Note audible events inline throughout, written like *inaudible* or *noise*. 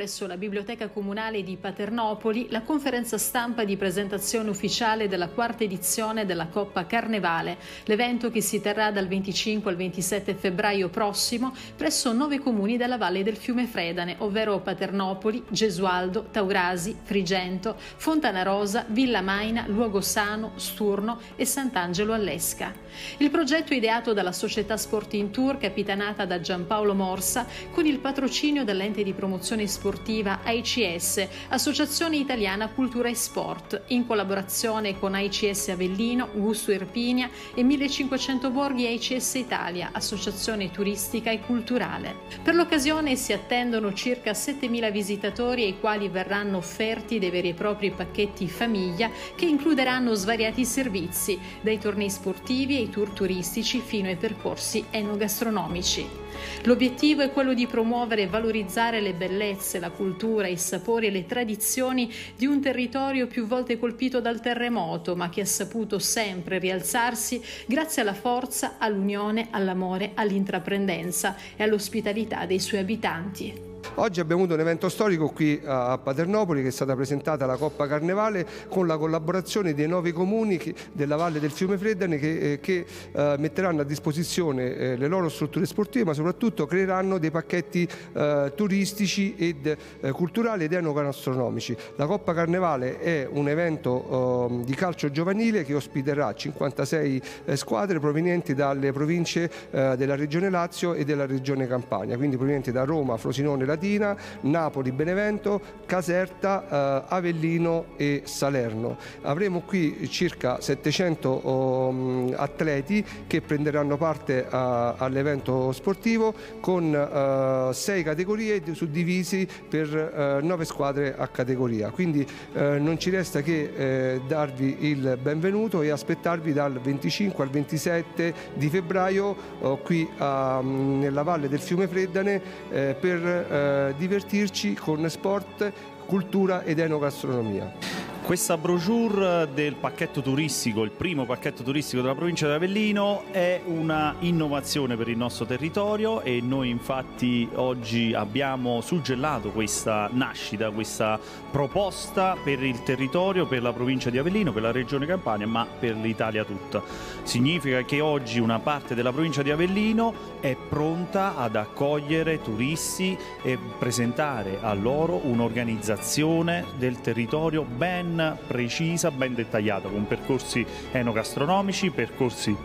presso la Biblioteca Comunale di Paternopoli la conferenza stampa di presentazione ufficiale della quarta edizione della Coppa Carnevale, l'evento che si terrà dal 25 al 27 febbraio prossimo presso nove comuni della valle del fiume Fredane, ovvero Paternopoli, Gesualdo, Taurasi, Frigento, Fontanarosa, Villa Maina, Luogosano, Sturno e Sant'Angelo all'Esca. Il progetto ideato dalla società Sporting Tour, capitanata da Giampaolo Morsa, con il patrocinio dell'ente di promozione sportiva AICS, Associazione Italiana Cultura e Sport, in collaborazione con AICS Avellino, Gusto Irpinia e 1500 Borghi AICS Italia, Associazione Turistica e Culturale. Per l'occasione si attendono circa 7.000 visitatori ai quali verranno offerti dei veri e propri pacchetti famiglia che includeranno svariati servizi, dai tornei sportivi ai tour turistici fino ai percorsi enogastronomici. L'obiettivo è quello di promuovere e valorizzare le bellezze, la cultura, i sapori e le tradizioni di un territorio più volte colpito dal terremoto, ma che ha saputo sempre rialzarsi grazie alla forza, all'unione, all'amore, all'intraprendenza e all'ospitalità dei suoi abitanti. Oggi abbiamo avuto un evento storico qui a Paternopoli che è stata presentata la Coppa Carnevale con la collaborazione dei nove comuni della Valle del Fiume Freddane che, eh, che eh, metteranno a disposizione eh, le loro strutture sportive ma soprattutto creeranno dei pacchetti eh, turistici ed eh, culturali ed enogastronomici. La Coppa Carnevale è un evento ehm, di calcio giovanile che ospiterà 56 eh, squadre provenienti dalle province della Regione Lazio e della Regione Campania, quindi provenienti da Roma, Frosinone, Latina, Napoli, Benevento, Caserta, eh, Avellino e Salerno. Avremo qui circa 700 oh, mm, atleti che prenderanno parte a, all'evento sportivo con eh, sei categorie suddivisi per eh, nove squadre a categoria. Quindi eh, non ci resta che eh, darvi il benvenuto e aspettarvi dal 25 al 27 di febbraio oh, qui a, mm, nella valle del fiume Freddane eh, per eh, divertirci con sport, cultura ed enogastronomia. Questa brochure del pacchetto turistico, il primo pacchetto turistico della provincia di Avellino, è una innovazione per il nostro territorio e noi infatti oggi abbiamo suggellato questa nascita, questa proposta per il territorio, per la provincia di Avellino, per la regione Campania, ma per l'Italia tutta. Significa che oggi una parte della provincia di Avellino è pronta ad accogliere turisti e presentare a loro un'organizzazione del territorio ben precisa, ben dettagliata, con percorsi enogastronomici, percorsi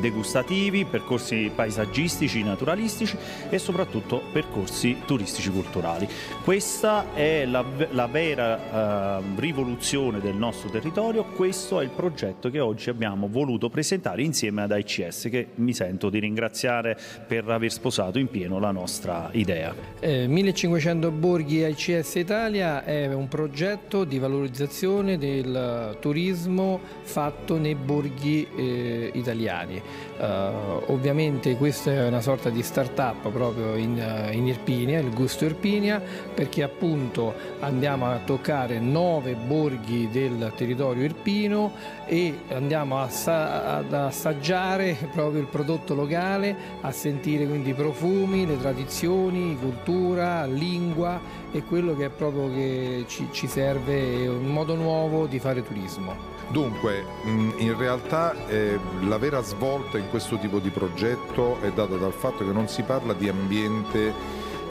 degustativi, percorsi paesaggistici, naturalistici e soprattutto percorsi turistici culturali. Questa è la, la vera eh, rivoluzione del nostro territorio, questo è il progetto che oggi abbiamo voluto presentare insieme ad ICS che mi sento di ringraziare per aver sposato in pieno la nostra idea. Eh, 1500 Borghi ICS Italia è un progetto di valorizzazione del turismo fatto nei borghi eh, italiani gradi. Uh, eh, ovviamente questa è una sorta di start-up proprio in, eh, in Irpinia, il Gusto Irpinia, perché appunto andiamo a toccare nove borghi del territorio irpino e andiamo assa ad assaggiare *laughs* proprio il prodotto locale, a sentire quindi i profumi, le tradizioni, cultura, lingua e quello che è proprio che ci, ci serve, un modo nuovo di fare turismo. Dunque, mm, in realtà eh, la vera svolta in questo tipo di progetto è data dal fatto che non si parla di ambiente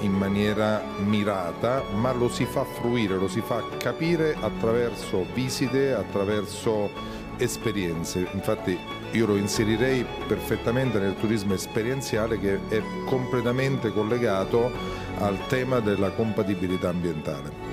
in maniera mirata, ma lo si fa fruire, lo si fa capire attraverso visite, attraverso esperienze. Infatti io lo inserirei perfettamente nel turismo esperienziale che è completamente collegato al tema della compatibilità ambientale.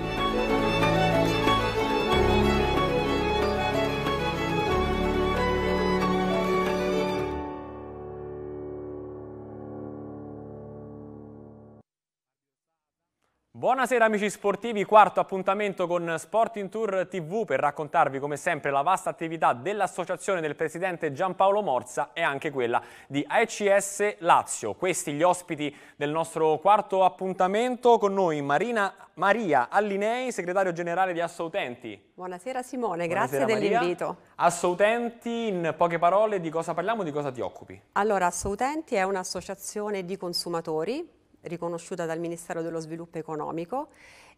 Buonasera amici sportivi, quarto appuntamento con Sporting Tour TV per raccontarvi come sempre la vasta attività dell'associazione del presidente Giampaolo Morza e anche quella di AECS Lazio. Questi gli ospiti del nostro quarto appuntamento, con noi Marina, Maria Allinei, segretario generale di Assoutenti. Buonasera Simone, Buonasera grazie dell'invito. Assoutenti, in poche parole di cosa parliamo, di cosa ti occupi? Allora, Assoutenti è un'associazione di consumatori riconosciuta dal Ministero dello Sviluppo Economico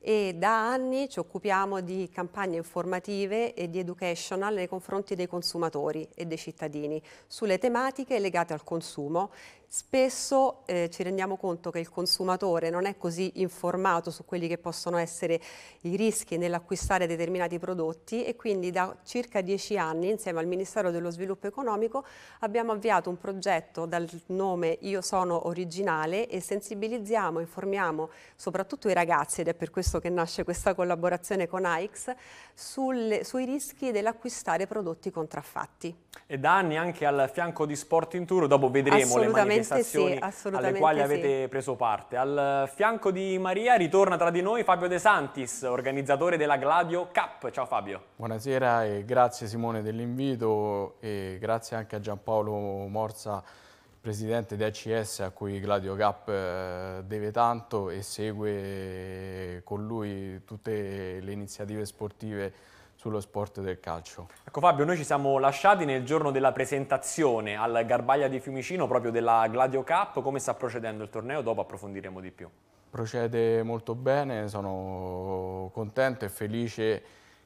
e da anni ci occupiamo di campagne informative e di educational nei confronti dei consumatori e dei cittadini sulle tematiche legate al consumo spesso eh, ci rendiamo conto che il consumatore non è così informato su quelli che possono essere i rischi nell'acquistare determinati prodotti e quindi da circa dieci anni insieme al Ministero dello Sviluppo Economico abbiamo avviato un progetto dal nome Io sono originale e sensibilizziamo, informiamo soprattutto i ragazzi ed è per questo che nasce questa collaborazione con AIX sul, sui rischi dell'acquistare prodotti contraffatti. E da anni anche al fianco di Sport in Tour, dopo vedremo le manifestazioni manifestazioni sì, alle quali sì. avete preso parte. Al fianco di Maria ritorna tra di noi Fabio De Santis, organizzatore della Gladio Cup. Ciao Fabio. Buonasera e grazie Simone dell'invito e grazie anche a Giampaolo Morsa, presidente di ACS a cui Gladio Cup eh, deve tanto e segue con lui tutte le iniziative sportive sullo sport del calcio. Ecco Fabio, noi ci siamo lasciati nel giorno della presentazione al Garbaglia di Fiumicino proprio della Gladio Cup, come sta procedendo il torneo? Dopo approfondiremo di più. Procede molto bene, sono contento e felice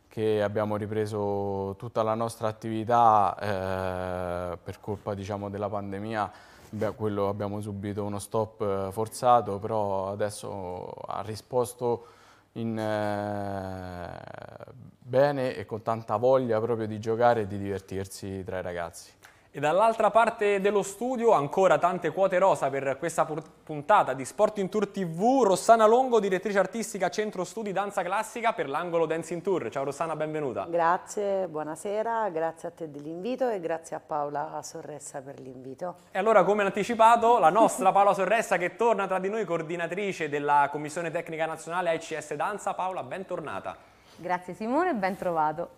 che abbiamo ripreso tutta la nostra attività eh, per colpa diciamo, della pandemia, Beh, quello abbiamo subito uno stop eh, forzato, però adesso ha risposto in, eh, bene e con tanta voglia proprio di giocare e di divertirsi tra i ragazzi. E dall'altra parte dello studio ancora tante quote rosa per questa puntata di Sport in Tour TV. Rossana Longo, direttrice artistica Centro Studi Danza Classica per l'angolo Dancing Tour. Ciao Rossana, benvenuta. Grazie, buonasera, grazie a te dell'invito e grazie a Paola Sorressa per l'invito. E allora, come anticipato, la nostra Paola Sorressa che torna tra di noi, coordinatrice della Commissione Tecnica Nazionale AICS Danza. Paola, bentornata. Grazie Simone, ben trovato.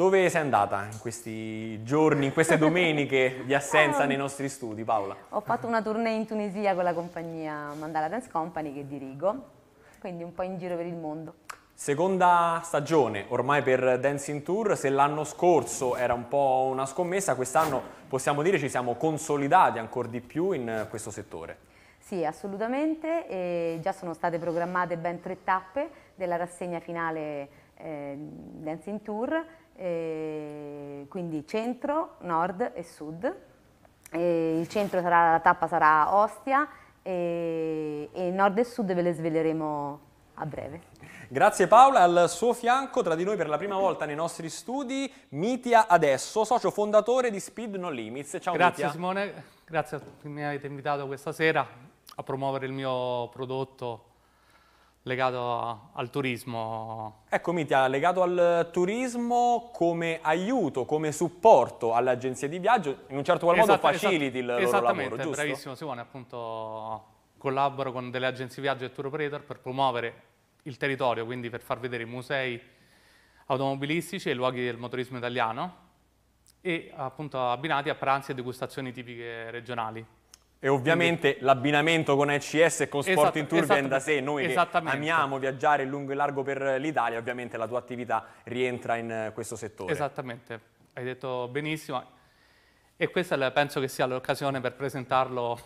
Dove sei andata in questi giorni, in queste *laughs* domeniche di assenza ah. nei nostri studi, Paola? Ho fatto una tournée in Tunisia con la compagnia Mandala Dance Company che dirigo, quindi un po' in giro per il mondo. Seconda stagione ormai per Dancing Tour, se l'anno scorso era un po' una scommessa, quest'anno possiamo dire ci siamo consolidati ancora di più in questo settore. Sì, assolutamente, e già sono state programmate ben tre tappe della rassegna finale eh, Dancing Tour eh, quindi centro, nord e sud. Eh, il centro sarà, la tappa sarà Ostia e, e nord e sud ve le sveleremo a breve. Grazie Paola, al suo fianco tra di noi per la prima volta nei nostri studi Mitia Adesso, socio fondatore di Speed No Limits. Ciao Grazie Mitia. Simone, grazie a tutti che mi avete invitato questa sera a promuovere il mio prodotto legato al turismo. Ecco Mitia, legato al turismo come aiuto, come supporto alle agenzie di viaggio, in un certo qual modo esatto, faciliti esatto, il loro lavoro, giusto? bravissimo Simone, appunto collaboro con delle agenzie di viaggio e tour operator per promuovere il territorio, quindi per far vedere i musei automobilistici e i luoghi del motorismo italiano e appunto abbinati a pranzi e degustazioni tipiche regionali. E ovviamente Quindi. l'abbinamento con ECS e con Sport esatto, in Tour esatto, viene da esatto, sé, noi che amiamo viaggiare lungo e largo per l'Italia, ovviamente la tua attività rientra in eh, questo settore. Esattamente, hai detto benissimo e questa penso che sia l'occasione per presentarlo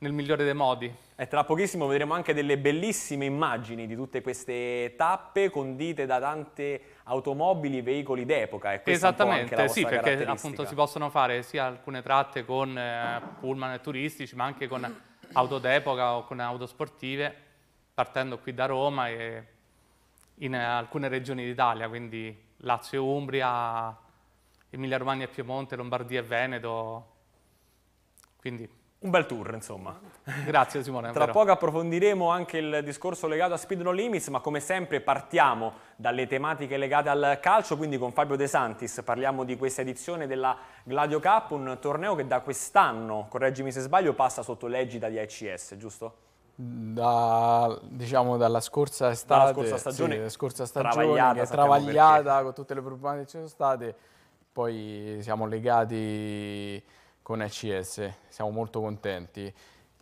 nel migliore dei modi. E tra pochissimo vedremo anche delle bellissime immagini di tutte queste tappe condite da tante automobili, veicoli d'epoca e Esattamente, è un po' sì, perché appunto si possono fare sia alcune tratte con eh, pullman turistici, ma anche con auto d'epoca o con auto sportive, partendo qui da Roma e in alcune regioni d'Italia, quindi Lazio e Umbria, Emilia Romagna e Piemonte, Lombardia e Veneto, quindi un bel tour, insomma. Grazie Simone. Tra poco approfondiremo anche il discorso legato a Speed No Limits, ma come sempre partiamo dalle tematiche legate al calcio, quindi con Fabio De Santis parliamo di questa edizione della Gladio Cup, un torneo che da quest'anno, correggimi se sbaglio, passa sotto l'egida di ACS, giusto? Da, diciamo dalla scorsa estate, dalla scorsa stagione, sì, scorsa stagione travagliata, travagliata con tutte le problematiche che ci sono state, poi siamo legati con ACS, siamo molto contenti.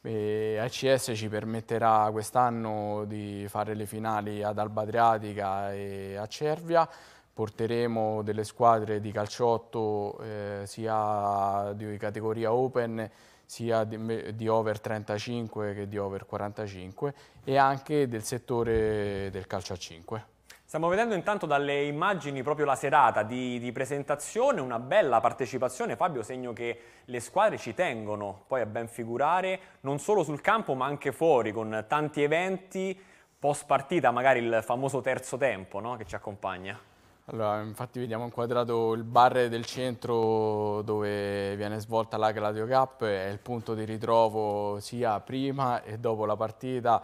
E ACS ci permetterà quest'anno di fare le finali ad Alba Adriatica e a Cervia, porteremo delle squadre di calciotto eh, sia di categoria open sia di, di, over 35 che di over 45 e anche del settore del calcio a 5. Stiamo vedendo intanto dalle immagini proprio la serata di, di, presentazione, una bella partecipazione, Fabio segno che le squadre ci tengono poi a ben figurare non solo sul campo ma anche fuori con tanti eventi post partita, magari il famoso terzo tempo no? che ci accompagna. Allora, infatti vediamo inquadrato il bar del centro dove viene svolta la Gladio Cup, è il punto di ritrovo sia prima e dopo la partita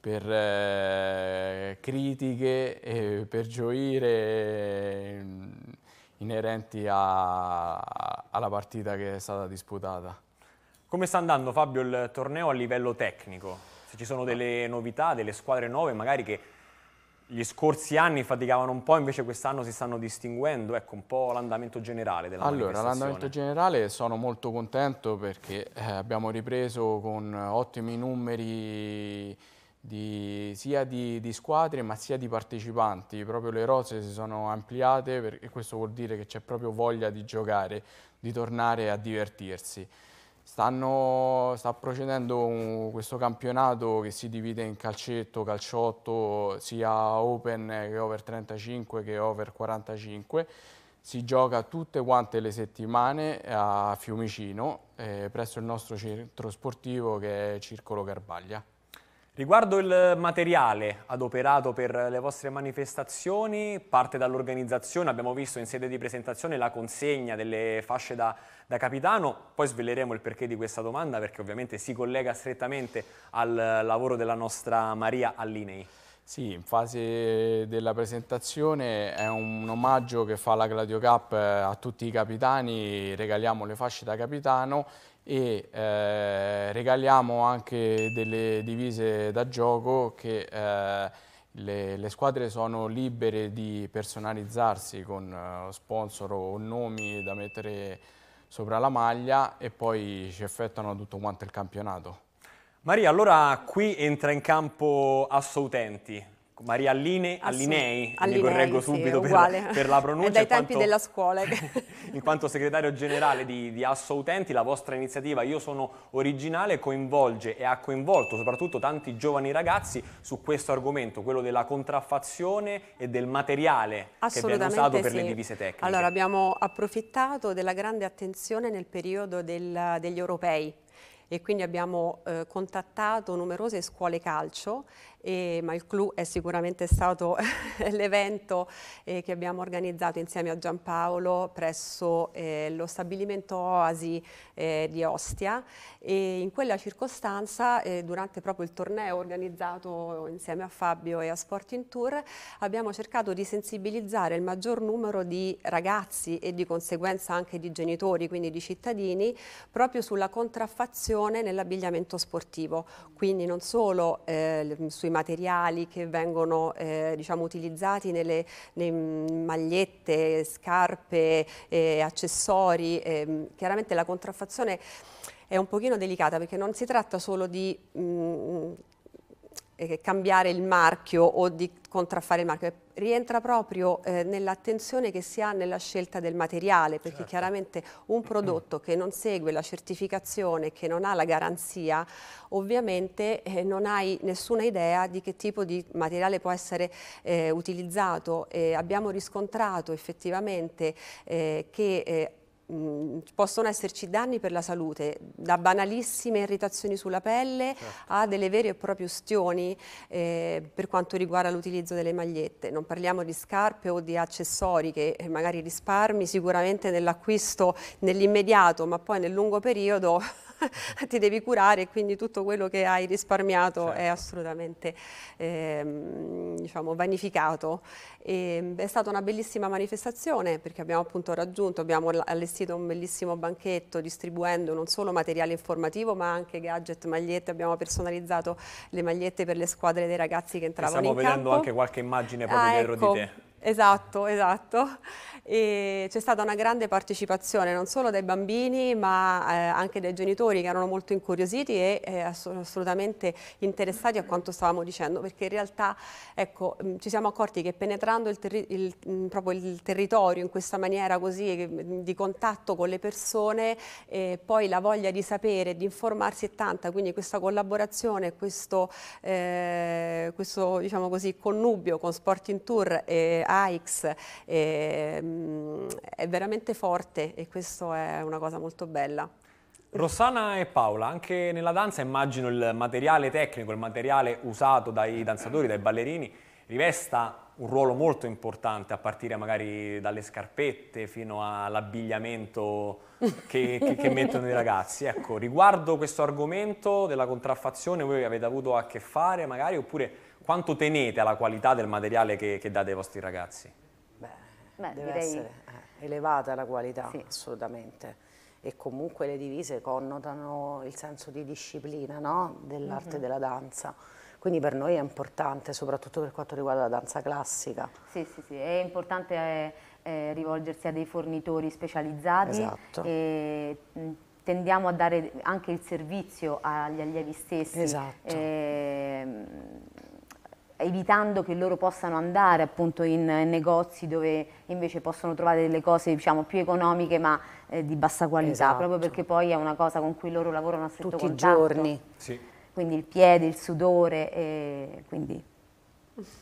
per eh, critiche e per gioire eh, inerenti a, a, alla partita che è stata disputata. Come sta andando Fabio il torneo a livello tecnico? Se ci sono delle novità, delle squadre nuove magari che gli scorsi anni faticavano un po', invece quest'anno si stanno distinguendo, ecco un po' l'andamento generale della Allora, l'andamento generale sono molto contento perché eh, abbiamo ripreso con ottimi numeri di, sia di, di, squadre ma sia di partecipanti, proprio le rose si sono ampliate per, e questo vuol dire che c'è proprio voglia di giocare, di tornare a divertirsi. Stanno, sta procedendo un, questo campionato che si divide in calcetto, calciotto, sia open che over 35 che over 45. Si gioca tutte quante le settimane a Fiumicino, eh, presso il nostro centro sportivo che è Circolo Garbaglia. Riguardo il materiale adoperato per le vostre manifestazioni, parte dall'organizzazione, abbiamo visto in sede di presentazione la consegna delle fasce da, da, capitano, poi sveleremo il perché di questa domanda perché ovviamente si collega strettamente al lavoro della nostra Maria Allinei. Sì, in fase della presentazione è un omaggio che fa la Gladio Cup eh, a tutti i capitani, regaliamo le fasce da capitano e eh, regaliamo anche delle divise da gioco che eh, le, le, squadre sono libere di personalizzarsi con eh, sponsor o nomi da mettere sopra la maglia e poi ci effettuano tutto quanto il campionato. Maria, allora qui entra in campo Assoutenti, Ecco, Maria Alline, Allinei, eh Allinei mi correggo subito per, *laughs* per, la pronuncia. È dai tempi quanto, della scuola. *laughs* in quanto segretario generale di, di Utenti, la vostra iniziativa Io sono originale coinvolge e ha coinvolto soprattutto tanti giovani ragazzi su questo argomento, quello della contraffazione e del materiale che viene usato sì. per le divise tecniche. Allora abbiamo approfittato della grande attenzione nel periodo del, degli europei e quindi abbiamo eh, contattato numerose scuole calcio e, ma il clou è sicuramente stato *laughs* l'evento eh, che abbiamo organizzato insieme a Giampaolo presso eh, lo stabilimento Oasi eh, di Ostia e in quella circostanza eh, durante proprio il torneo organizzato insieme a Fabio e a Sporting Tour abbiamo cercato di sensibilizzare il maggior numero di ragazzi e di conseguenza anche di genitori, quindi di cittadini, proprio sulla contraffazione nell'abbigliamento sportivo, quindi non solo eh, sui sui materiali che vengono eh, diciamo, utilizzati nelle, nelle, magliette, scarpe, eh, accessori. Eh, chiaramente la contraffazione è un pochino delicata perché non si tratta solo di mh, mm, eh, cambiare il marchio o di contraffare il marchio, eh, rientra proprio eh, nell'attenzione che si ha nella scelta del materiale, perché certo. chiaramente un prodotto che non segue la certificazione, che non ha la garanzia, ovviamente eh, non hai nessuna idea di che tipo di materiale può essere eh, utilizzato. abbiamo riscontrato effettivamente eh, che eh, mh, mm, possono esserci danni per la salute, da banalissime irritazioni sulla pelle certo. a delle vere e proprie ustioni eh, per quanto riguarda l'utilizzo delle magliette. Non parliamo di scarpe o di accessori che eh, magari risparmi sicuramente nell'acquisto nell'immediato, ma poi nel lungo periodo *laughs* ti devi curare e quindi tutto quello che hai risparmiato certo. è assolutamente eh, diciamo, vanificato. E, ehm, è stata una bellissima manifestazione perché abbiamo appunto raggiunto, abbiamo allestito un bellissimo banchetto distribuendo non solo materiale informativo ma anche gadget, magliette, abbiamo personalizzato le magliette per le squadre dei ragazzi che entravano in campo. Stiamo vedendo anche qualche immagine ah, proprio ah, dietro ecco. di te. Esatto, esatto. C'è stata una grande partecipazione non solo dai bambini ma eh, anche dai genitori che erano molto incuriositi e eh, assolutamente interessati a quanto stavamo dicendo perché in realtà ecco, mm, ci siamo accorti che penetrando il, terri il, mm, proprio il territorio in questa maniera così mm, di contatto con le persone eh, poi la voglia di sapere, di informarsi è tanta quindi questa collaborazione, questo, eh, questo diciamo così, connubio con Sporting Tour e eh, AIX, e, ehm, mh, è veramente forte e questo è una cosa molto bella. Rossana e Paola, anche nella danza immagino il materiale tecnico, il materiale usato dai danzatori, dai ballerini, rivesta un ruolo molto importante a partire magari dalle scarpette fino all'abbigliamento che, che, che, *laughs* mettono i ragazzi. Ecco, riguardo questo argomento della contraffazione voi avete avuto a che fare magari oppure quanto tenete alla qualità del materiale che, che date ai vostri ragazzi? Beh, Beh deve direi... essere eh, elevata la qualità, sì. assolutamente. E comunque le divise connotano il senso di disciplina no? dell'arte mm -hmm. della danza. Quindi per noi è importante, soprattutto per quanto riguarda la danza classica. Sì, sì, sì, è importante eh, eh, rivolgersi a dei fornitori specializzati. Esatto. E, mm, tendiamo a dare anche il servizio agli allievi stessi. Esatto. Eh, evitando che loro possano andare appunto in negozi dove invece possono trovare delle cose diciamo più economiche ma eh, di bassa qualità, esatto. proprio perché poi è una cosa con cui loro lavorano a stretto Tutti contatto. Tutti i giorni. Sì. Quindi il piede, il sudore, quindi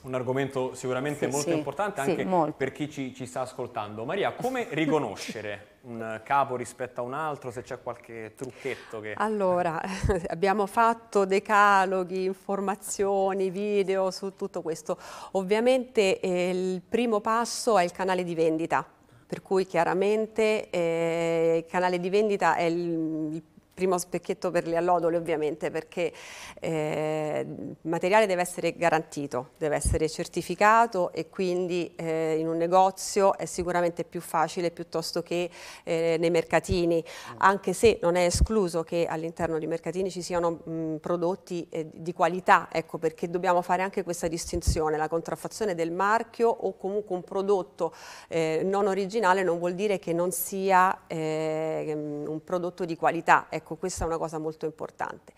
un argomento sicuramente sì, molto sì, importante anche molto. per chi ci, ci, sta ascoltando. Maria, come *laughs* riconoscere un capo rispetto a un altro, se c'è qualche trucchetto che... Allora, *laughs* abbiamo fatto decaloghi, informazioni, video su tutto questo. Ovviamente eh, il primo passo è il canale di vendita per cui chiaramente eh, il canale di vendita è il, il primo specchietto per le allodole ovviamente perché eh, il materiale deve essere garantito, deve essere certificato e quindi eh, in un negozio è sicuramente più facile piuttosto che eh, nei mercatini, anche se non è escluso che all'interno dei mercatini ci siano mh, prodotti eh, di qualità, ecco perché dobbiamo fare anche questa distinzione, la contraffazione del marchio o comunque un prodotto eh, non originale non vuol dire che non sia eh, un prodotto di qualità, ecco, Ecco, questa è una cosa molto importante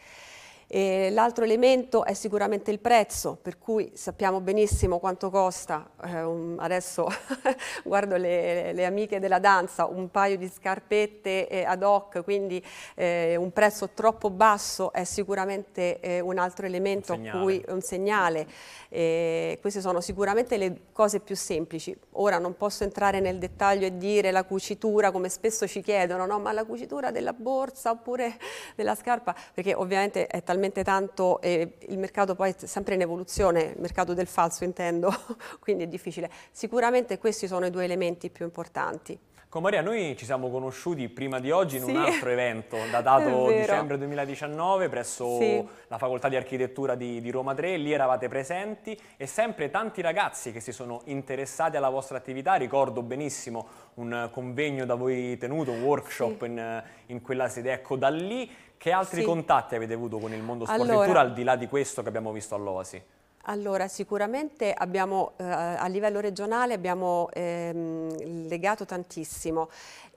l'altro elemento è sicuramente il prezzo, per cui sappiamo benissimo quanto costa, eh, un, adesso *laughs* guardo le, le, amiche della danza, un paio di scarpette eh, ad hoc, quindi eh, un prezzo troppo basso è sicuramente eh, un altro elemento un a cui un segnale. queste sono sicuramente le cose più semplici. Ora non posso entrare nel dettaglio e dire la cucitura, come spesso ci chiedono, no? ma la cucitura della borsa oppure della scarpa, perché ovviamente è talmente talmente tanto e il mercato poi è sempre in evoluzione, il mercato del falso intendo, *laughs* quindi è difficile. Sicuramente questi sono i due elementi più importanti. Con Maria noi ci siamo conosciuti prima di oggi in sì. un altro evento *laughs* datato dicembre 2019 presso sì. la facoltà di architettura di, di, Roma 3, lì eravate presenti e sempre tanti ragazzi che si sono interessati alla vostra attività, ricordo benissimo un convegno da voi tenuto, un workshop sì. in, in quella sede, ecco da lì che altri sì. contatti avete avuto con il mondo sport allora, al di là di questo che abbiamo visto all'Oasi? Allora, sicuramente abbiamo, eh, a livello regionale abbiamo ehm, legato tantissimo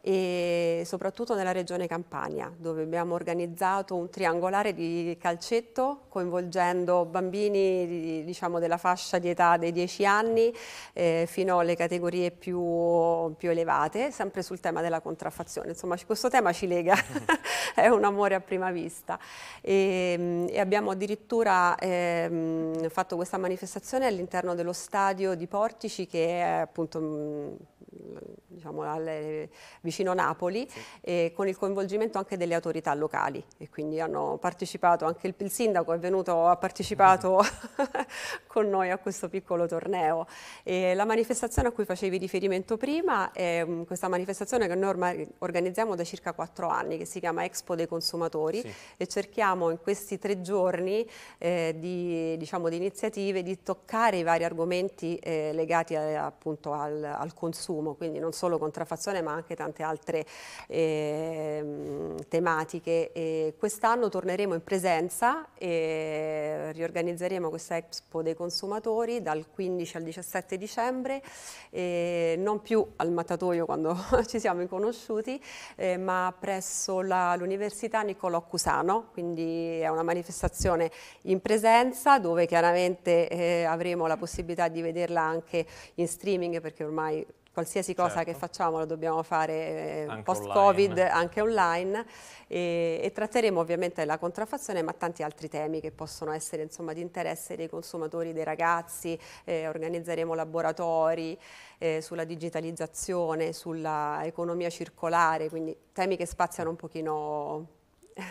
e soprattutto nella regione Campania dove abbiamo organizzato un triangolare di calcetto coinvolgendo bambini diciamo, della fascia di età dei 10 anni eh, fino alle categorie più, più, elevate, sempre sul tema della contraffazione. Insomma questo tema ci lega, *laughs* è un amore a prima vista e, ehm, e abbiamo addirittura eh, fatto questa manifestazione all'interno dello stadio di Portici che è appunto diciamo, alle, eh, vicino Napoli, sì. eh, con il coinvolgimento anche delle autorità locali e quindi hanno partecipato, anche il, il sindaco è venuto, ha partecipato mm. *laughs* con noi a questo piccolo torneo. E la manifestazione a cui facevi riferimento prima è um, questa manifestazione che noi organizziamo da circa quattro anni, che si chiama Expo dei Consumatori sì. e cerchiamo in questi tre giorni eh, di, diciamo, di, iniziative, di toccare i vari argomenti eh, legati a, eh, appunto al, al consumo consumo, quindi non solo contraffazione ma anche tante altre eh, tematiche. Quest'anno torneremo in presenza e riorganizzeremo questa Expo dei consumatori dal 15 al 17 dicembre, non più al mattatoio quando *laughs* ci siamo inconosciuti, eh, ma presso l'Università Niccolò Cusano, quindi è una manifestazione in presenza dove chiaramente eh, avremo la possibilità di vederla anche in streaming perché ormai qualsiasi cosa certo. che facciamo lo dobbiamo fare eh, post-Covid anche online e, e, tratteremo ovviamente la contraffazione ma tanti altri temi che possono essere insomma, di interesse dei consumatori, dei ragazzi, eh, organizzeremo laboratori eh, sulla digitalizzazione, sulla economia circolare, quindi temi che spaziano un pochino *laughs*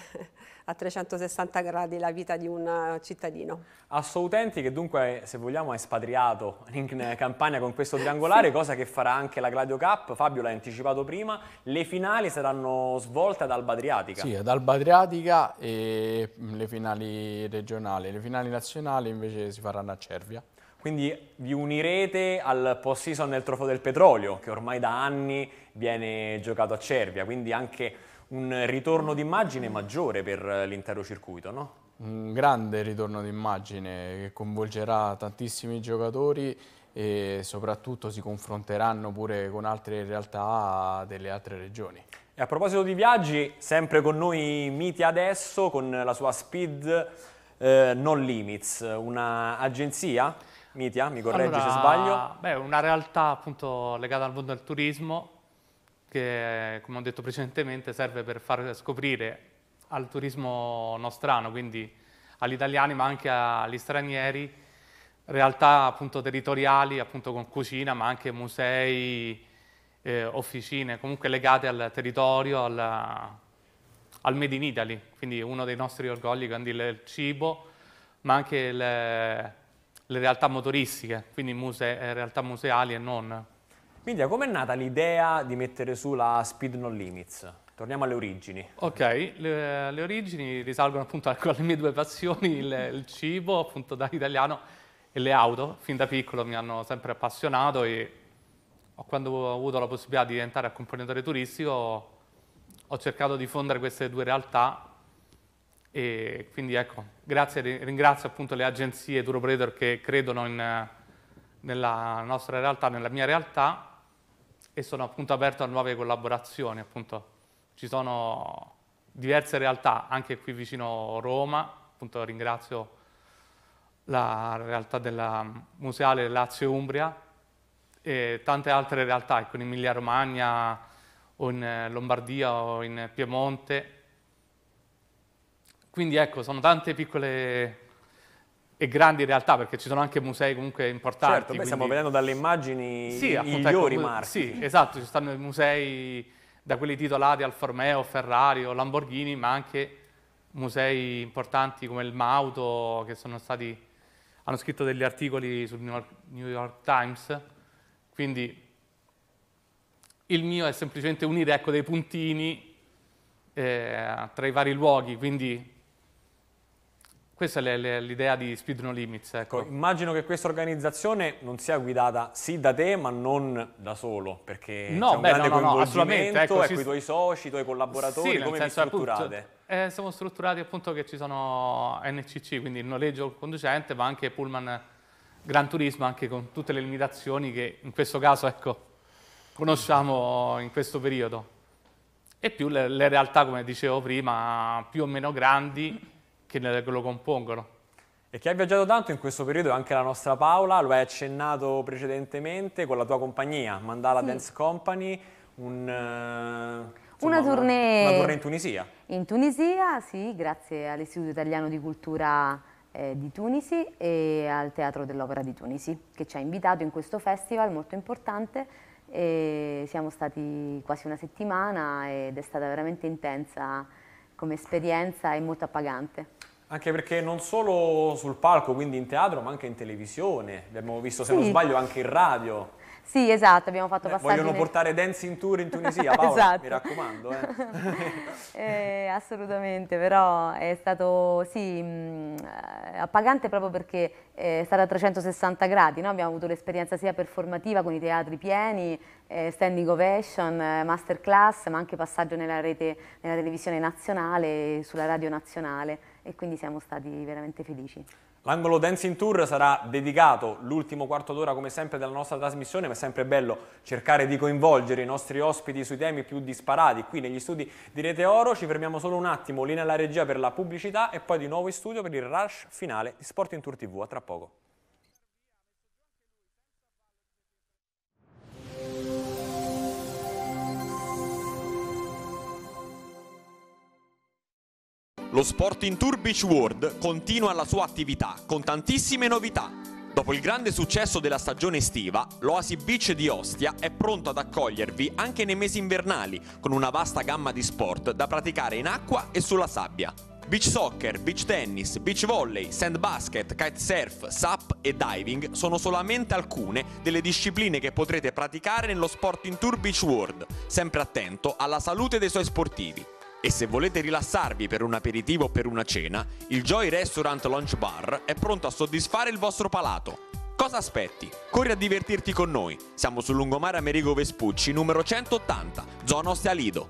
a 360 gradi la vita di un eh, cittadino. Assolutenti che dunque se vogliamo ha espatriato in eh, campagna con questo triangolare, *laughs* sì. cosa che farà anche la Gladio Cup, Fabio l'ha anticipato prima, le finali saranno svolte ad Alba Adriatica. Sì, ad Alba Adriatica e mm, le finali regionali, le finali nazionali invece si faranno a Cervia. Quindi vi unirete al post-season del Trofeo del Petrolio, che ormai da anni viene giocato a Cervia, quindi anche un ritorno d'immagine maggiore per eh, l'intero circuito, no? Un grande ritorno d'immagine che coinvolgerà tantissimi giocatori e soprattutto si confronteranno pure con altre realtà delle altre regioni. E a proposito di viaggi, sempre con noi Miti Adesso, con la sua Speed eh, Non Limits, un'agenzia, Mitia, mi correggi allora, se sbaglio? Beh, una realtà appunto legata al mondo del turismo che come ho detto precedentemente serve per far scoprire al turismo nostrano, quindi agli italiani ma anche agli stranieri, realtà appunto territoriali, appunto con cucina, ma anche musei, eh, officine, comunque legate al territorio, alla, al Made in Italy, quindi uno dei nostri orgogli, quindi il cibo, ma anche le, le realtà motoristiche, quindi muse, eh, realtà museali e non. Quindi com'è nata l'idea di mettere su la Speed No Limits? Torniamo alle origini. Ok, le, le origini risalgono appunto *laughs* alle mie due passioni, il, il cibo appunto da italiano e le auto. Fin da piccolo mi hanno sempre appassionato e quando ho avuto la possibilità di diventare accompagnatore turistico ho cercato di fondere queste due realtà e quindi ecco, grazie, ringrazio appunto le agenzie tour operator che credono in, nella nostra realtà, nella mia realtà e sono appunto aperto a nuove collaborazioni. Appunto. Ci sono diverse realtà, anche qui vicino Roma, appunto ringrazio la realtà della museale Lazio Umbria e tante altre realtà, ecco, in Emilia Romagna o in Lombardia o in Piemonte. Quindi ecco, sono tante piccole e grandi realtà, perché ci sono anche musei comunque importanti. Certo, beh, quindi... stiamo vedendo dalle immagini sì, i appunto, migliori ecco, marchi. Sì, esatto, ci stanno i musei da quelli titolati al Formeo, Ferrari o Lamborghini, ma anche musei importanti come il Mauto, che sono stati, hanno scritto degli articoli sul New York, New York, Times, quindi il mio è semplicemente unire ecco, dei puntini eh, tra i vari luoghi, quindi questa è l'idea di Speed No Limits. Ecco. ecco. Immagino che questa organizzazione non sia guidata sì da te, ma non da solo, perché no, c'è un beh, grande no, no, coinvolgimento, ecco, ecco, ci... i tuoi soci, i tuoi collaboratori, sì, come senso, vi strutturate? Appunto, eh, siamo strutturati appunto che ci sono NCC, quindi il noleggio conducente, ma anche Pullman Gran Turismo, anche con tutte le limitazioni che in questo caso ecco, conosciamo in questo periodo. E più le, le realtà, come dicevo prima, più o meno grandi, che lo compongono. E chi ha viaggiato tanto in questo periodo è anche la nostra Paola, lo hai accennato precedentemente con la tua compagnia, Mandala sì. Dance Company, un, eh, insomma, una, tournée, una tournée in Tunisia. In Tunisia, sì, grazie all'Istituto Italiano di Cultura eh, di Tunisi e al Teatro dell'Opera di Tunisi, che ci ha invitato in questo festival molto importante. siamo stati quasi una settimana ed è stata veramente intensa come esperienza e molto appagante. Anche perché non solo sul palco, quindi in teatro, ma anche in televisione. Abbiamo visto, se sì. non sbaglio, anche in radio. Sì, esatto, abbiamo fatto eh, passare. Vogliono nel... portare Dancing Tour in Tunisia, *laughs* Paola, esatto. mi raccomando. Eh. *laughs* eh, assolutamente, però è stato, sì, mh, mm, eh, appagante proprio perché eh, è stata a 360 gradi, no? abbiamo avuto l'esperienza sia performativa con i teatri pieni, eh, standing ovation, masterclass, ma anche passaggio nella rete, nella televisione nazionale, sulla radio nazionale e quindi siamo stati veramente felici. L'angolo Dancing Tour sarà dedicato l'ultimo quarto d'ora come sempre della nostra trasmissione, ma è sempre bello cercare di coinvolgere i nostri ospiti sui temi più disparati. Qui negli studi di Rete Oro ci fermiamo solo un attimo, linea alla regia per la pubblicità e poi di nuovo in studio per il rush finale di Sport in Tour TV. A tra poco. Lo Sporting Tour Beach World continua la sua attività con tantissime novità. Dopo il grande successo della stagione estiva, l'Oasi Beach di Ostia è pronto ad accogliervi anche nei mesi invernali con una vasta gamma di sport da praticare in acqua e sulla sabbia. Beach soccer, beach tennis, beach volley, sand basket, kitesurf, SAP e diving sono solamente alcune delle discipline che potrete praticare nello Sporting Tour Beach World, sempre attento alla salute dei suoi sportivi. E se volete rilassarvi per un aperitivo o per una cena, il Joy Restaurant Lunch Bar è pronto a soddisfare il vostro palato. Cosa aspetti? Corri a divertirti con noi. Siamo sul lungomare Amerigo Vespucci, numero 180, zona Ostia Lido.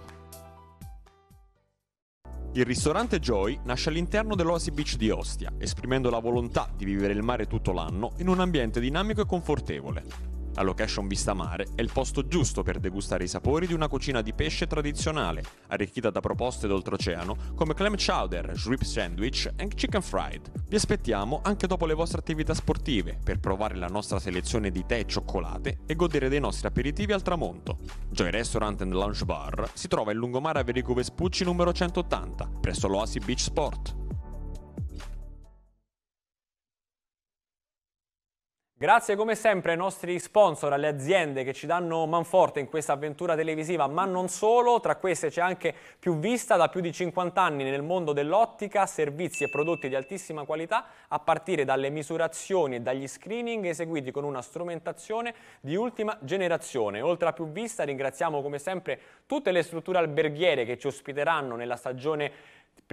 Il ristorante Joy nasce all'interno dell'Oasi Beach di Ostia, esprimendo la volontà di vivere il mare tutto l'anno in un ambiente dinamico e confortevole. La location vista mare è il posto giusto per degustare i sapori di una cucina di pesce tradizionale, arricchita da proposte d'oltreoceano come clam chowder, shrimp sandwich e chicken fried. Vi aspettiamo anche dopo le vostre attività sportive per provare la nostra selezione di tè e cioccolate e godere dei nostri aperitivi al tramonto. Joy Restaurant and Lounge Bar si trova in lungomare a Verico Vespucci numero 180, presso l'Oasi Beach Sport. Grazie come sempre ai nostri sponsor, alle aziende che ci danno manforte in questa avventura televisiva, ma non solo, tra queste c'è anche più vista da più di 50 anni nel mondo dell'ottica, servizi e prodotti di altissima qualità a partire dalle misurazioni e dagli screening eseguiti con una strumentazione di ultima generazione. Oltre a più vista ringraziamo come sempre tutte le strutture alberghiere che ci ospiteranno nella stagione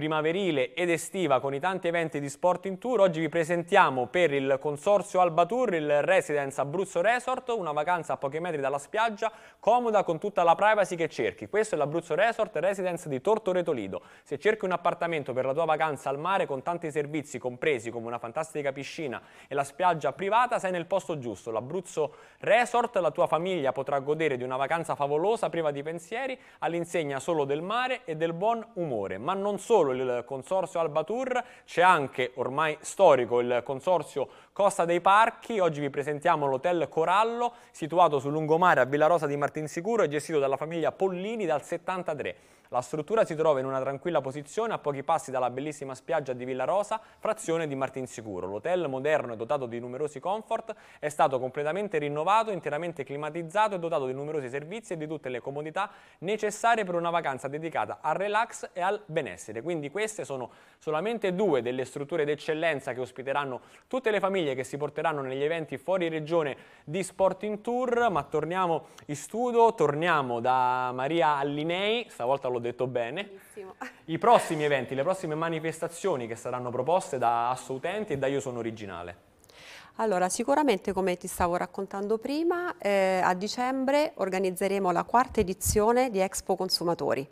primaverile ed estiva con i tanti eventi di sport in tour. Oggi vi presentiamo per il consorzio Alba Tour il Residence Abruzzo Resort, una vacanza a pochi metri dalla spiaggia, comoda con tutta la privacy che cerchi. Questo è l'Abruzzo Resort Residence di Tortore Tolido. Se cerchi un appartamento per la tua vacanza al mare con tanti servizi compresi come una fantastica piscina e la spiaggia privata, sei nel posto giusto. L'Abruzzo Resort, la tua famiglia potrà godere di una vacanza favolosa priva di pensieri all'insegna solo del mare e del buon umore, ma non solo solo il consorzio Albatur, c'è anche ormai storico il consorzio Costa dei Parchi. Oggi vi presentiamo l'Hotel Corallo, situato sul lungomare a Villa Rosa di Martinsicuro e gestito dalla famiglia Pollini dal 73. La struttura si trova in una tranquilla posizione a pochi passi dalla bellissima spiaggia di Villa Rosa, frazione di Martinsicuro. L'hotel moderno e dotato di numerosi comfort è stato completamente rinnovato, interamente climatizzato e dotato di numerosi servizi e di tutte le comodità necessarie per una vacanza dedicata al relax e al benessere. Quindi queste sono solamente due delle strutture d'eccellenza che ospiteranno tutte le famiglie che si porteranno negli eventi fuori regione di Sporting Tour, ma torniamo in studio, torniamo da Maria Allinei, stavolta lo detto bene. Benissimo. I prossimi eventi, le prossime manifestazioni che saranno proposte da Assoutenti e da Io Sono Originale. Allora, sicuramente come ti stavo raccontando prima, eh, a dicembre organizzeremo la quarta edizione di Expo Consumatori.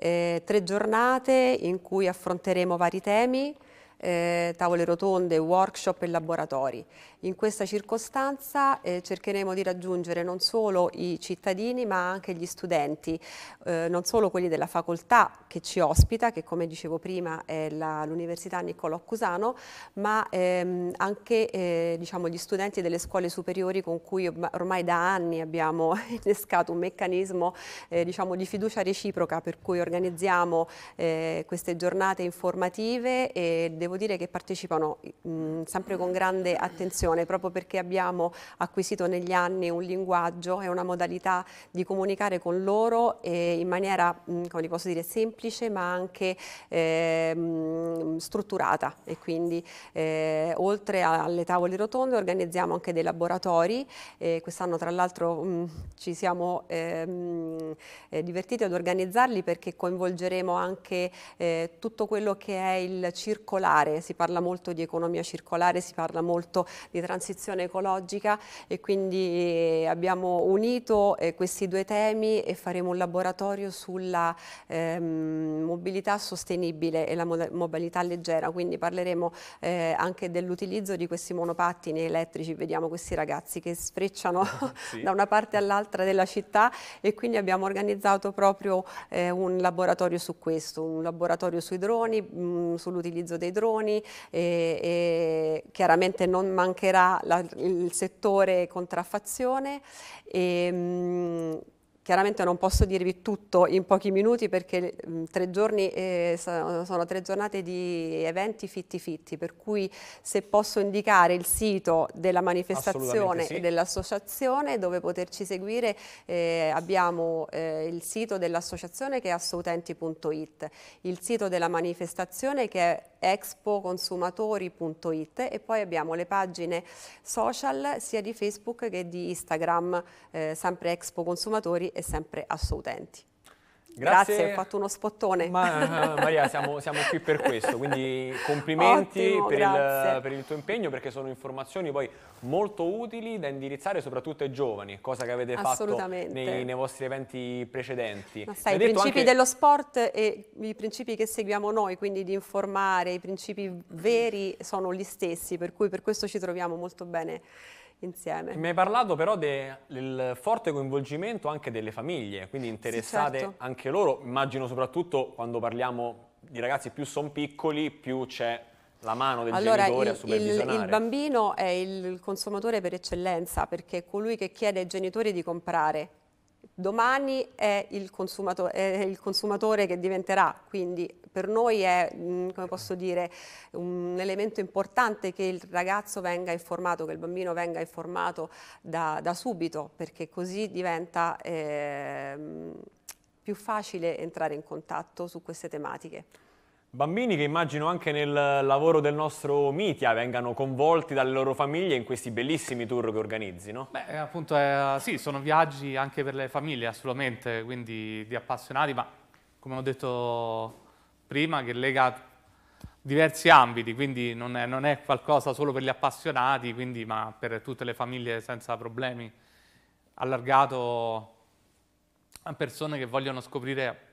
Eh, tre giornate in cui affronteremo vari temi, eh, tavole rotonde, workshop e laboratori. In questa circostanza eh, cercheremo di raggiungere non solo i cittadini ma anche gli studenti, eh, non solo quelli della facoltà che ci ospita, che come dicevo prima è l'Università Niccolò Cusano, ma ehm, anche eh, diciamo, gli studenti delle scuole superiori con cui ormai da anni abbiamo *laughs* innescato un meccanismo eh, diciamo, di fiducia reciproca per cui organizziamo eh, queste giornate informative e devo devo dire che partecipano mh, sempre con grande attenzione proprio perché abbiamo acquisito negli anni un linguaggio e una modalità di comunicare con loro eh, in maniera, mh, come li posso dire, semplice ma anche eh, strutturata e quindi eh, oltre alle tavole rotonde organizziamo anche dei laboratori, eh, quest'anno tra l'altro ci siamo ehm, eh, divertiti ad organizzarli perché coinvolgeremo anche eh, tutto quello che è il circolare circolare, si parla molto di economia circolare, si parla molto di transizione ecologica e quindi eh, abbiamo unito eh, questi due temi e faremo un laboratorio sulla ehm, mobilità sostenibile e la mobilità leggera, quindi parleremo eh, anche dell'utilizzo di questi monopattini elettrici, vediamo questi ragazzi che sfrecciano *laughs* sì. da una parte all'altra della città e quindi abbiamo organizzato proprio eh, un laboratorio su questo, un laboratorio sui droni, mm, sull'utilizzo dei droni, padroni e, e chiaramente non mancherà la, il settore contraffazione. E, ehm, mh, Chiaramente non posso dirvi tutto in pochi minuti perché tre giorni, eh, sono tre giornate di eventi fitti fitti, per cui se posso indicare il sito della manifestazione sì. e dell'associazione dove poterci seguire eh, abbiamo eh, il sito dell'associazione che è assolutenti.it, il sito della manifestazione che è expoconsumatori.it e poi abbiamo le pagine social sia di Facebook che di Instagram, eh, sempre Expo Consumatori e sempre Assoutenti. Grazie. Grazie, ho fatto uno spottone. Ma, eh, Maria, siamo, siamo, qui per questo, quindi *laughs* complimenti Ottimo, per, il, per, il, tuo impegno perché sono informazioni poi molto utili da indirizzare soprattutto ai giovani, cosa che avete fatto nei, nei, vostri eventi precedenti. Ma sai, i principi anche... dello sport e i principi che seguiamo noi, quindi di informare, i principi veri sono gli stessi, per cui per questo ci troviamo molto bene insieme. Mi hai parlato però de, del forte coinvolgimento anche delle famiglie, quindi interessate sì, certo. anche loro, immagino soprattutto quando parliamo di ragazzi più sono piccoli, più c'è la mano del allora, genitore il, a supervisionare. Il, il bambino è il consumatore per eccellenza perché è colui che chiede ai genitori di comprare Domani è il, è il consumatore, che diventerà, quindi per noi è, mm, dire, un elemento importante che il ragazzo venga informato, che il bambino venga informato da, da subito, perché così diventa eh, più facile entrare in contatto su queste tematiche. Bambini che immagino anche nel lavoro del nostro Mitia vengano coinvolti dalle loro famiglie in questi bellissimi tour che organizzi, no? Beh, appunto, eh, sì, sono viaggi anche per le famiglie, assolutamente, quindi di appassionati, ma come ho detto prima, che lega diversi ambiti, quindi non è, non è qualcosa solo per gli appassionati, quindi, ma per tutte le famiglie senza problemi, allargato a persone che vogliono scoprire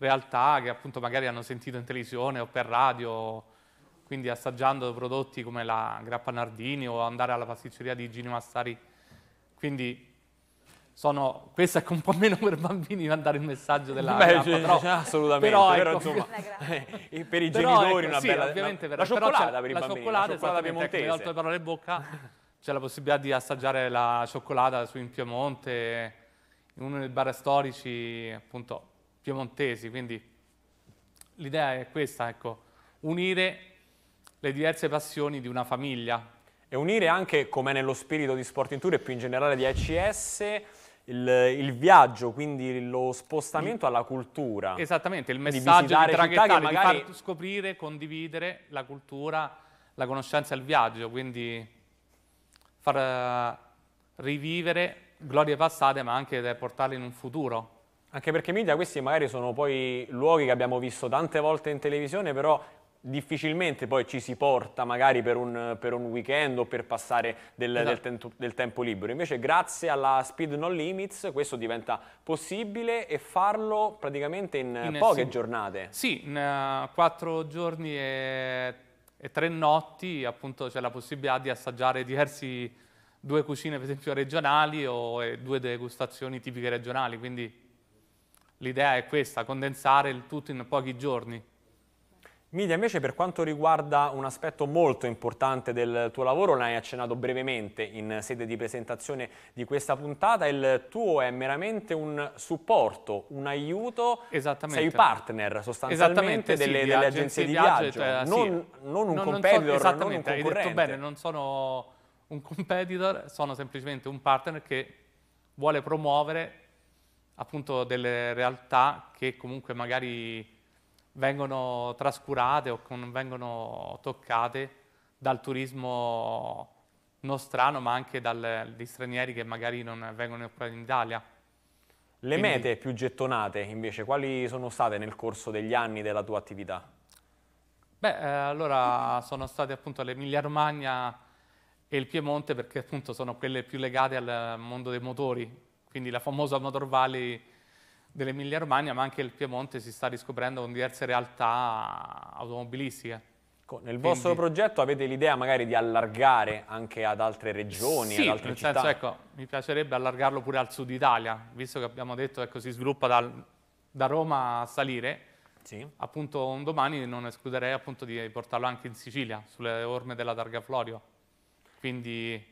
realtà che appunto magari hanno sentito in televisione o per radio, quindi assaggiando prodotti come la grappa Nardini o andare alla pasticceria di Gino Massari. Quindi sono, questo è un po' meno per bambini mandare il messaggio della Beh, grappa, cioè, però, cioè, assolutamente, però, però ecco, insomma, *laughs* eh, per i però genitori ecco, una sì, bella... Ovviamente per, la cioccolata per i la bambini, cioccolata, la cioccolata ecco, piemontese. Ecco, altre parole bocca, c'è la possibilità di assaggiare la cioccolata su in Piemonte, in uno dei bar storici, appunto, piemontesi, quindi l'idea è questa, ecco, unire le diverse passioni di una famiglia. E unire anche, come nello spirito di Sport in Tour e più in generale di ECS, il, il, viaggio, quindi lo spostamento alla cultura. Esattamente, il messaggio di, di traghettare, magari... di far scoprire, condividere la cultura, la conoscenza e il viaggio, quindi far uh, rivivere glorie passate ma anche portarle in un futuro. Anche perché media questi magari sono poi luoghi che abbiamo visto tante volte in televisione, però difficilmente poi ci si porta magari per un, per un weekend o per passare del, esatto. del, tempo, del, tempo libero. Invece grazie alla Speed No Limits questo diventa possibile e farlo praticamente in, in poche sì. giornate. Sì, in uh, quattro giorni e, e, tre notti appunto c'è la possibilità di assaggiare diversi due cucine per esempio regionali o due degustazioni tipiche regionali, quindi l'idea è questa, condensare il tutto in pochi giorni. Midia, invece per quanto riguarda un aspetto molto importante del tuo lavoro, l'hai accennato brevemente in sede di presentazione di questa puntata, il tuo è meramente un supporto, un aiuto, sei partner sostanzialmente sì, delle, agenzie, di viaggio, viaggio cioè, non, sì. non, un non, competitor, non, so, esattamente, non un concorrente. Hai detto bene, non sono un competitor, sono semplicemente un partner che vuole promuovere appunto delle realtà che comunque magari vengono trascurate o non vengono toccate dal turismo nostrano, ma anche dagli stranieri che magari non vengono neppure in Italia. Le Quindi, mete più gettonate invece, quali sono state nel corso degli anni della tua attività? Beh, eh, allora sono state appunto l'Emilia Romagna e il Piemonte perché appunto sono quelle più legate al mondo dei motori, quindi la famosa Motor Valley dell'Emilia Romagna, ma anche il Piemonte si sta riscoprendo con diverse realtà automobilistiche. Nel vostro progetto avete l'idea magari di allargare anche ad altre regioni, sì, ad altre nel città? Senso, ecco, mi piacerebbe allargarlo pure al sud Italia, visto che abbiamo detto che ecco, si sviluppa dal, da Roma a salire. Sì. Appunto un domani non escluderei appunto di portarlo anche in Sicilia, sulle orme della Targa Florio. Quindi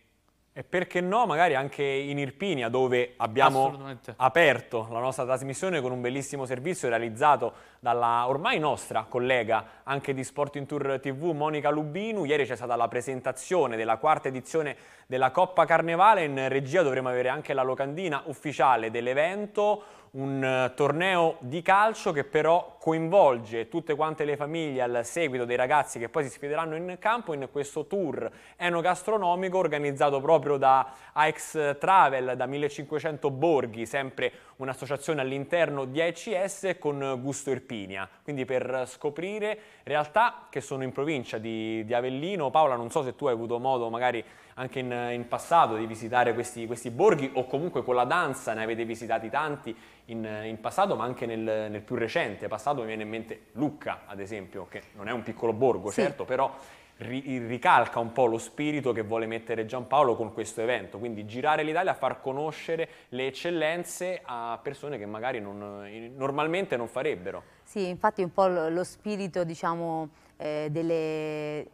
e perché no, magari anche in Irpinia, dove abbiamo aperto la nostra trasmissione con un bellissimo servizio realizzato dalla ormai nostra collega anche di Sport in Tour TV, Monica Lubinu. Ieri c'è stata la presentazione della quarta edizione della Coppa Carnevale. In regia dovremo avere anche la locandina ufficiale dell'evento un eh, torneo di calcio che però coinvolge tutte quante le famiglie al seguito dei ragazzi che poi si sfideranno in campo in questo tour enogastronomico organizzato proprio da AX Travel, da 1500 Borghi, sempre un'associazione all'interno di AECS con Gusto Irpinia, quindi per scoprire realtà che sono in provincia di, di Avellino. Paola, non so se tu hai avuto modo magari anche in, in passato di visitare questi, questi, borghi o comunque con la danza ne avete visitati tanti in, in passato ma anche nel, nel, più recente passato mi viene in mente Lucca ad esempio che non è un piccolo borgo sì. certo però ri, ricalca un po' lo spirito che vuole mettere Giampaolo con questo evento quindi girare l'Italia far conoscere le eccellenze a persone che magari non, normalmente non farebbero sì infatti un po' lo, lo spirito diciamo eh, delle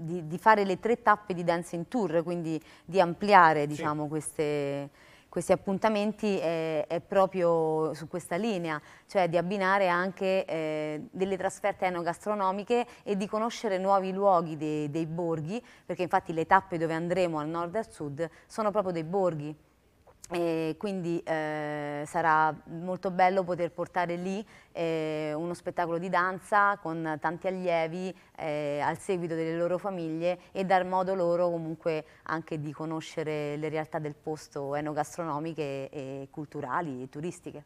di, di, fare le tre tappe di Dance in Tour, quindi di ampliare diciamo, sì. queste, questi appuntamenti è, è, proprio su questa linea, cioè di abbinare anche eh, delle trasferte enogastronomiche e di conoscere nuovi luoghi dei, dei borghi, perché infatti le tappe dove andremo al nord e al sud sono proprio dei borghi. E quindi eh, sarà molto bello poter portare lì eh, uno spettacolo di danza con tanti allievi eh, al seguito delle loro famiglie e dar modo loro comunque anche di conoscere le realtà del posto enogastronomiche e culturali e turistiche.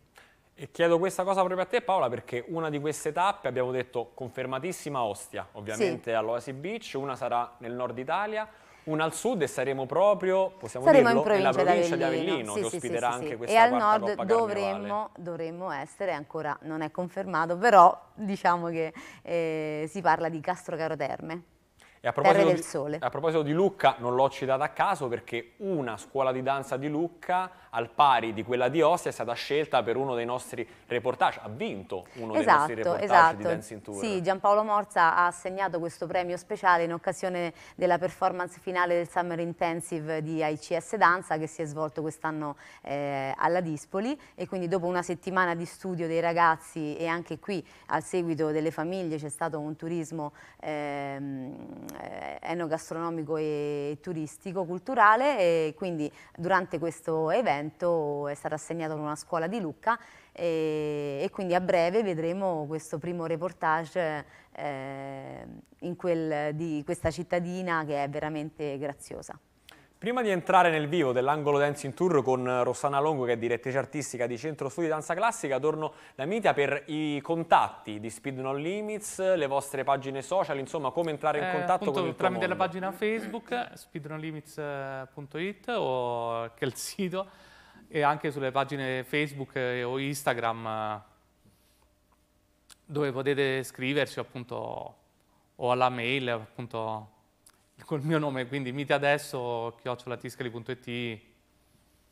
E chiedo questa cosa proprio a te Paola perché una di queste tappe abbiamo detto confermatissima Ostia, ovviamente sì. all'Oasi Beach, una sarà nel nord Italia, una al sud e saremo proprio, possiamo saremo dirlo, in provincia nella provincia di Avellino, sì, che sì, ospiterà sì, anche questa E al nord dovremmo, dovremmo, essere, ancora non è confermato, però diciamo che eh, si parla di Castro Caro Terme. E a proposito, del di, Sole. a proposito di Lucca, non l'ho citata a caso perché una scuola di danza di Lucca al pari di quella di Ostia, è stata scelta per uno dei nostri reportage, ha vinto uno esatto, dei nostri esatto, reportage esatto. di Dancing Tour. Sì, Giampaolo Morza ha assegnato questo premio speciale in occasione della performance finale del Summer Intensive di ICS Danza che si è svolto quest'anno eh, alla Dispoli e quindi dopo una settimana di studio dei ragazzi e anche qui al seguito delle famiglie c'è stato un turismo ehm, eh, enogastronomico e turistico, culturale e quindi durante questo evento Novecento, è stato assegnato in una scuola di Lucca e, e, quindi a breve vedremo questo primo reportage eh, quel, di questa cittadina che è veramente graziosa. Prima di entrare nel vivo dell'angolo Dancing Tour con Rossana Longo, che è direttrice artistica di Centro Studi Danza Classica, torno da Mitia per i contatti di Speed Non Limits, le vostre pagine social, insomma come entrare in eh, contatto eh, appunto, con il Tramite la pagina Facebook, speednonlimits.it eh, o che è il sito e anche sulle pagine Facebook eh, o Instagram eh, dove potete scriverci appunto o alla mail appunto col mio nome, quindi miti adesso chiocciolatiscali.it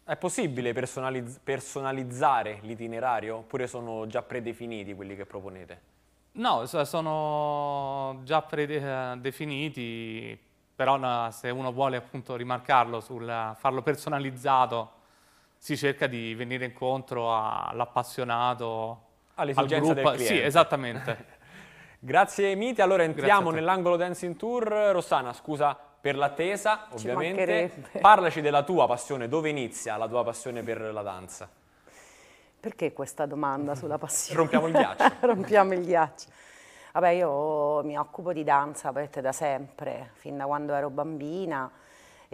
è possibile personaliz personalizzare l'itinerario oppure sono già predefiniti quelli che proponete? No, sono già predefiniti, eh, però se uno vuole appunto rimarcarlo, sul farlo personalizzato, si cerca di venire incontro all'appassionato, all'esigenza del cliente. Sì, esattamente. *laughs* Grazie Miti, allora entriamo nell'angolo Dancing Tour. Rossana, scusa per l'attesa, ovviamente. Parlaci della tua passione, dove inizia la tua passione per la danza? Perché questa domanda sulla passione? Rompiamo il ghiaccio. *laughs* Rompiamo il ghiaccio. Vabbè, io mi occupo di danza da sempre, fin da quando ero bambina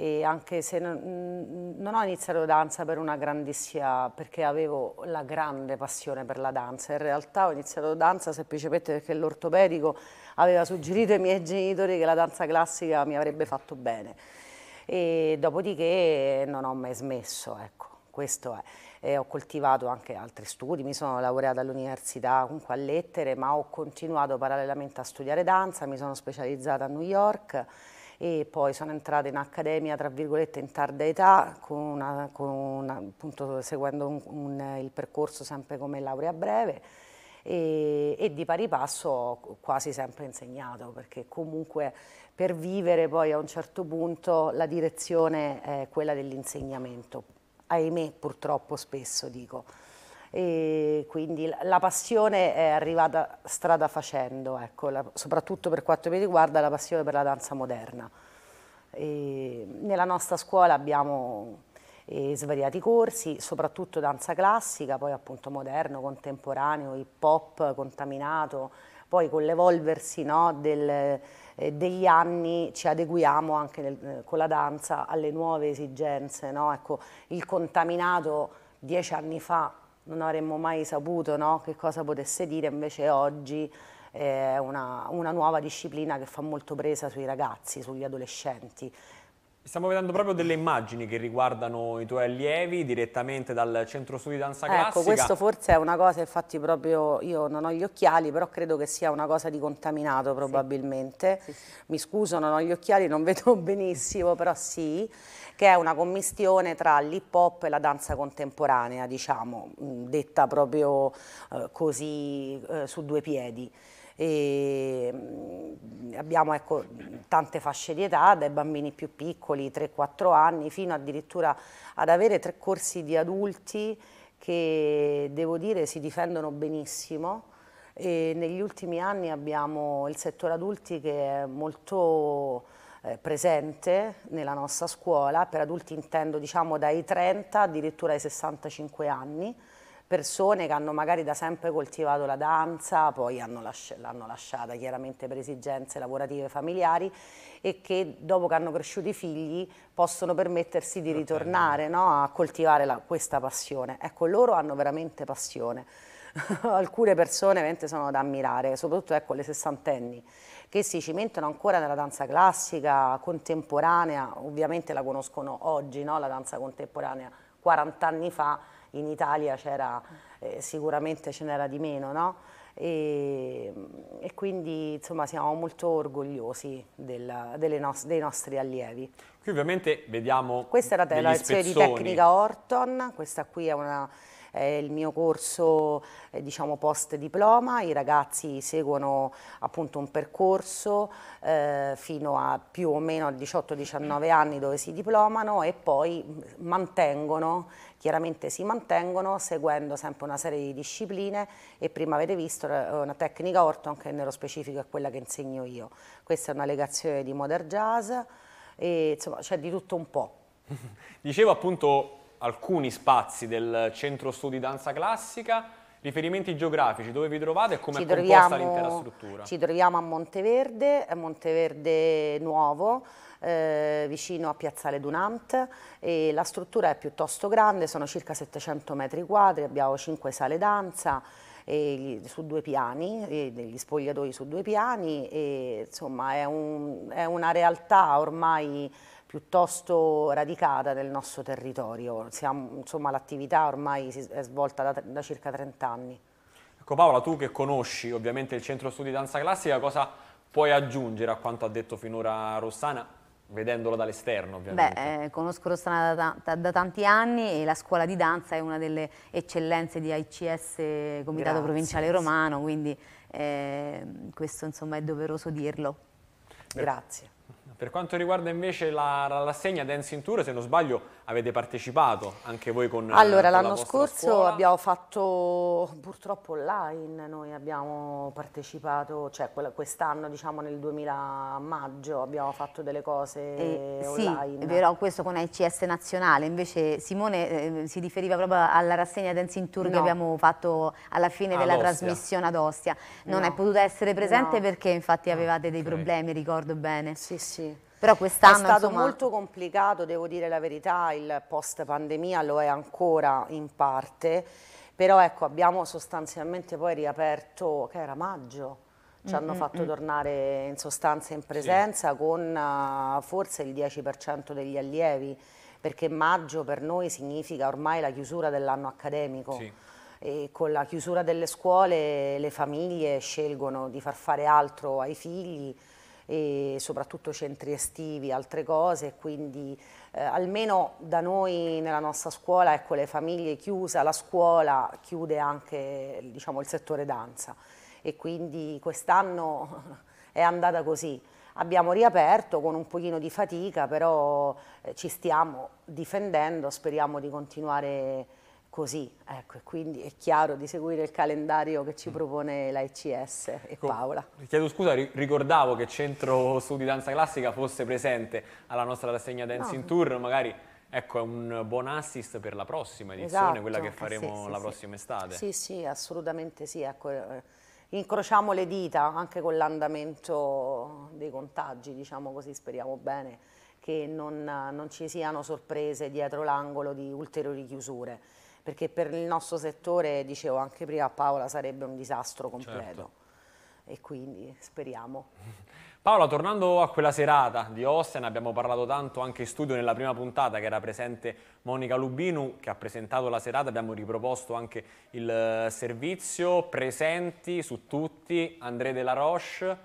e anche se non, mm, non ho iniziato danza per una grandissima, perché avevo la grande passione per la danza, in realtà ho iniziato danza semplicemente perché l'ortopedico aveva suggerito ai miei genitori che la danza classica mi avrebbe fatto bene e dopodiché non ho mai smesso, ecco, questo è. E ho coltivato anche altri studi, mi sono laureata all'università comunque a lettere, ma ho continuato parallelamente a studiare danza, mi sono specializzata a New York e poi sono entrata in accademia tra virgolette in tarda età, con una, con una, appunto, seguendo un, un, il percorso sempre come laurea breve e, e, di pari passo ho quasi sempre insegnato perché comunque per vivere poi a un certo punto la direzione è quella dell'insegnamento, ahimè purtroppo spesso dico e quindi la passione è arrivata strada facendo, ecco, la, soprattutto per quanto mi riguarda la passione per la danza moderna. E nella nostra scuola abbiamo eh, svariati corsi, soprattutto danza classica, poi appunto moderno, contemporaneo, hip hop, contaminato, poi con l'evolversi no, del, eh, degli anni ci adeguiamo anche nel, eh, con la danza alle nuove esigenze, no? ecco, il contaminato dieci anni fa non avremmo mai saputo no, che cosa potesse dire, invece oggi è eh, una, una nuova disciplina che fa molto presa sui ragazzi, sugli adolescenti. Stiamo vedendo proprio delle immagini che riguardano i tuoi allievi direttamente dal centro studi danza ecco, classica. Ecco, questo forse è una cosa, infatti proprio io non ho gli occhiali, però credo che sia una cosa di contaminato probabilmente. Sì. Sì, sì. Mi scuso, non ho gli occhiali, non vedo *laughs* benissimo, però sì che è una commistione tra l'hip hop e la danza contemporanea, diciamo, mm, detta proprio eh, così eh, su due piedi. E mm, abbiamo ecco, tante fasce di età, dai bambini più piccoli, 3-4 anni, fino addirittura ad avere tre corsi di adulti che devo dire si difendono benissimo. E negli ultimi anni abbiamo il settore adulti che è molto eh, presente nella nostra scuola, per adulti intendo diciamo dai 30 addirittura ai 65 anni, persone che hanno magari da sempre coltivato la danza, poi l'hanno lasci lasciata chiaramente per esigenze lavorative familiari e che dopo che hanno cresciuto i figli possono permettersi di ritornare no, a coltivare la, questa passione. Ecco, loro hanno veramente passione. *laughs* Alcune persone veramente sono da ammirare, soprattutto ecco, le sessantenni che si cimentano ancora nella danza classica contemporanea, ovviamente la conoscono oggi, no? la danza contemporanea, 40 anni fa in Italia eh, sicuramente ce n'era di meno, no? e, e, quindi insomma, siamo molto orgogliosi del, no dei nostri allievi. Qui ovviamente vediamo Questa era la lezione cioè di tecnica Orton, questa qui è una è il mio corso eh, diciamo post diploma, i ragazzi seguono appunto un percorso eh, fino a più o meno a 18-19 anni dove si diplomano e poi mantengono, chiaramente si mantengono seguendo sempre una serie di discipline e prima avete visto eh, una tecnica Orton che nello specifico è quella che insegno io. Questa è una legazione di modern jazz e insomma c'è di tutto un po'. *laughs* Dicevo appunto alcuni spazi del centro studi danza classica, riferimenti geografici, dove vi trovate e come è composta l'intera struttura? Ci troviamo a Monteverde, a Monteverde Nuovo, eh, vicino a Piazzale Dunant e la struttura è piuttosto grande, sono circa 700 metri quadri, abbiamo 5 sale danza e, su due piani, e, degli spogliatoi su due piani e insomma è, un, è una realtà ormai piuttosto radicata nel nostro territorio. l'attività ormai si è svolta da, da circa 30 anni. Ecco Paola, tu che conosci ovviamente il Centro Studi Danza Classica, cosa puoi aggiungere a quanto ha detto finora Rossana, Vedendolo dall'esterno ovviamente? Beh, eh, conosco Rossana da, da, da, tanti anni e la scuola di danza è una delle eccellenze di ICS Comitato Grazie. Provinciale Romano, quindi eh, questo insomma è doveroso dirlo. Grazie. Per quanto riguarda invece la rassegna Dancing Tour, se non sbaglio avete partecipato anche voi con Allora, l'anno la scorso scuola. abbiamo fatto purtroppo online, noi abbiamo partecipato, cioè quest'anno diciamo nel 2000 maggio abbiamo fatto delle cose eh, online. Sì, però questo con ICS nazionale, invece Simone eh, si riferiva proprio alla rassegna Dancing Tour no. che abbiamo fatto alla fine ad della Ostia. trasmissione ad Ostia. Non no. è potuta essere presente no. perché infatti avevate dei okay. problemi, ricordo bene. Sì, sì. Però quest'anno è stato insomma... molto complicato, devo dire la verità, il post pandemia lo è ancora in parte, però ecco, abbiamo sostanzialmente poi riaperto, che era maggio, ci mm -hmm. hanno fatto tornare in sostanza in presenza sì. con eh, forse il 10% degli allievi, perché maggio per noi significa ormai la chiusura dell'anno accademico. Sì. E con la chiusura delle scuole le famiglie scelgono di far fare altro ai figli e soprattutto centri estivi, altre cose, quindi eh, almeno da noi nella nostra scuola, ecco le famiglie chiuse, la scuola chiude anche diciamo, il settore danza e quindi quest'anno *laughs* è andata così. Abbiamo riaperto con un pochino di fatica, però eh, ci stiamo difendendo, speriamo di continuare così, ecco, e quindi è chiaro di seguire il calendario che ci mm. propone l'AICS e ecco, Paola. Ti Chiedo scusa, ricordavo che Centro Studi Danza Classica fosse presente alla nostra rassegna Dancing no. Tour, magari Ecco, è un buon assist per la prossima edizione, esatto. quella che faremo eh sì, sì, la prossima sì. estate. Sì, sì, assolutamente sì. Ecco, eh, incrociamo le dita anche con l'andamento dei contagi, diciamo così, speriamo bene che non, non ci siano sorprese dietro l'angolo di ulteriori chiusure perché per il nostro settore, dicevo anche prima Paola, sarebbe un disastro certo. completo. Certo. E quindi speriamo. *laughs* Paola, tornando a quella serata di Osten, abbiamo parlato tanto anche in studio nella prima puntata che era presente Monica Lubinu che ha presentato la serata, abbiamo riproposto anche il eh, servizio, presenti su tutti André Della Roche,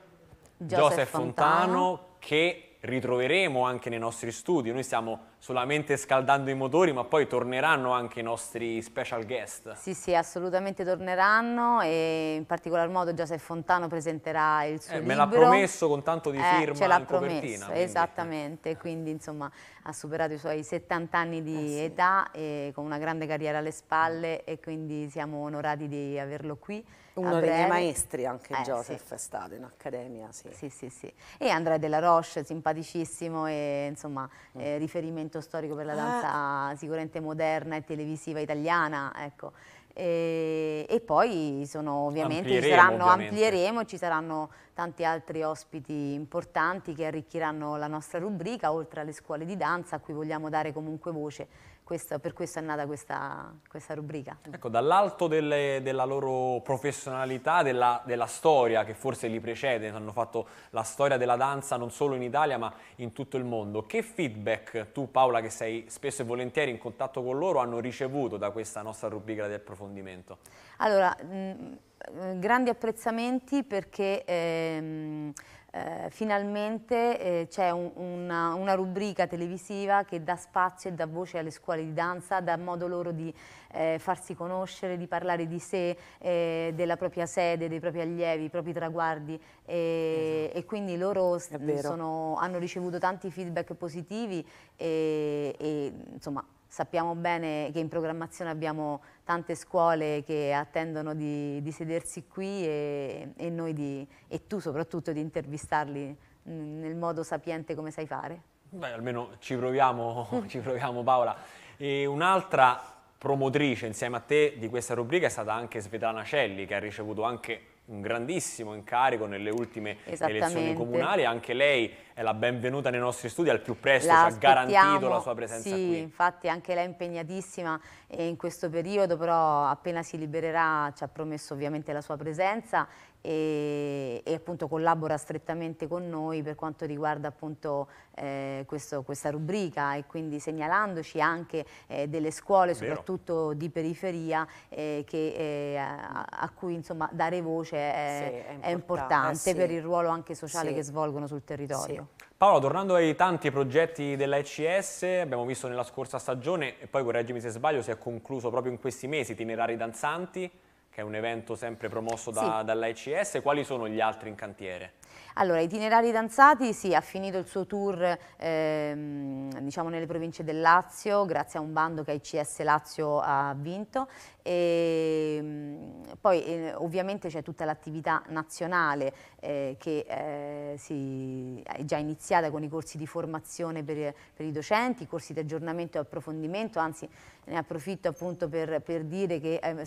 Joseph, Joseph Fontano, Fontano che ritroveremo anche nei nostri studi. Noi siamo solamente scaldando i motori, ma poi torneranno anche i nostri special guest. Sì, sì, assolutamente torneranno e in particolar modo Joseph Fontano presenterà il suo eh, libro. Me l'ha promesso con tanto di eh, firma eh, ce l'ha promesso, quindi. Esattamente, quindi insomma ha superato i suoi 70 anni di eh sì. età e con una grande carriera alle spalle e quindi siamo onorati di averlo qui. Uno dei miei maestri anche eh, Joseph sì. è stato in accademia, sì. Sì, sì, sì. E Andrea Della Roche, simpaticissimo e insomma mm. Eh, riferimento momento storico per la ah. danza ah. sicuramente moderna e televisiva italiana, ecco. E, e, poi sono, ovviamente, amplieremo, ci saranno, ovviamente. amplieremo, ci saranno tanti altri ospiti importanti che arricchiranno la nostra rubrica oltre alle scuole di danza a cui vogliamo dare comunque voce questo, per questo è nata questa, questa rubrica. Ecco, dall'alto della loro professionalità, della, della, storia che forse li precede, hanno fatto la storia della danza non solo in Italia ma in tutto il mondo, che feedback tu Paola che sei spesso e volentieri in contatto con loro hanno ricevuto da questa nostra rubrica di approfondimento? Allora, mh, mm, mm, grandi apprezzamenti perché... Ehm, eh, finalmente eh, c'è un, una, una, rubrica televisiva che dà spazio e dà voce alle scuole di danza, dà modo loro di eh, farsi conoscere, di parlare di sé, eh, della propria sede, dei propri allievi, i propri traguardi e, esatto. e quindi loro sono, hanno ricevuto tanti feedback positivi e, e insomma sappiamo bene che in programmazione abbiamo tante scuole che attendono di, di sedersi qui e, e, noi di, e tu soprattutto di intervistarli nel modo sapiente come sai fare. Beh, almeno ci proviamo, *laughs* ci proviamo Paola. E un'altra promotrice insieme a te di questa rubrica è stata anche Svetlana Celli che ha ricevuto anche un grandissimo incarico nelle ultime elezioni comunali. Anche lei è la benvenuta nei nostri studi, al più presto ci ha garantito la sua presenza sì, qui. infatti anche lei è impegnatissima eh, in questo periodo, però appena si libererà ci ha promesso ovviamente la sua presenza e, e, appunto collabora strettamente con noi per quanto riguarda appunto eh, questo, questa rubrica e quindi segnalandoci anche eh, delle scuole Vero. soprattutto di periferia eh, che, eh, a, a, cui insomma dare voce è, sì, è importante, è importante sì. per il ruolo anche sociale sì. che svolgono sul territorio. Paolo, tornando ai tanti progetti della ECS, abbiamo visto nella scorsa stagione, e poi correggimi se sbaglio, si è concluso proprio in questi mesi, itinerari danzanti, che è un evento sempre promosso da, sì. dall'AICS. Quali sono gli altri in cantiere? Allora, Itinerari Danzati sì, ha finito il suo tour ehm, diciamo nelle province del Lazio grazie a un bando che ICS Lazio ha vinto e, ehm, poi eh, ovviamente c'è tutta l'attività nazionale eh, che eh, si è già iniziata con i corsi di formazione per, per, i docenti, corsi di aggiornamento e approfondimento, anzi ne approfitto appunto per, per dire che eh,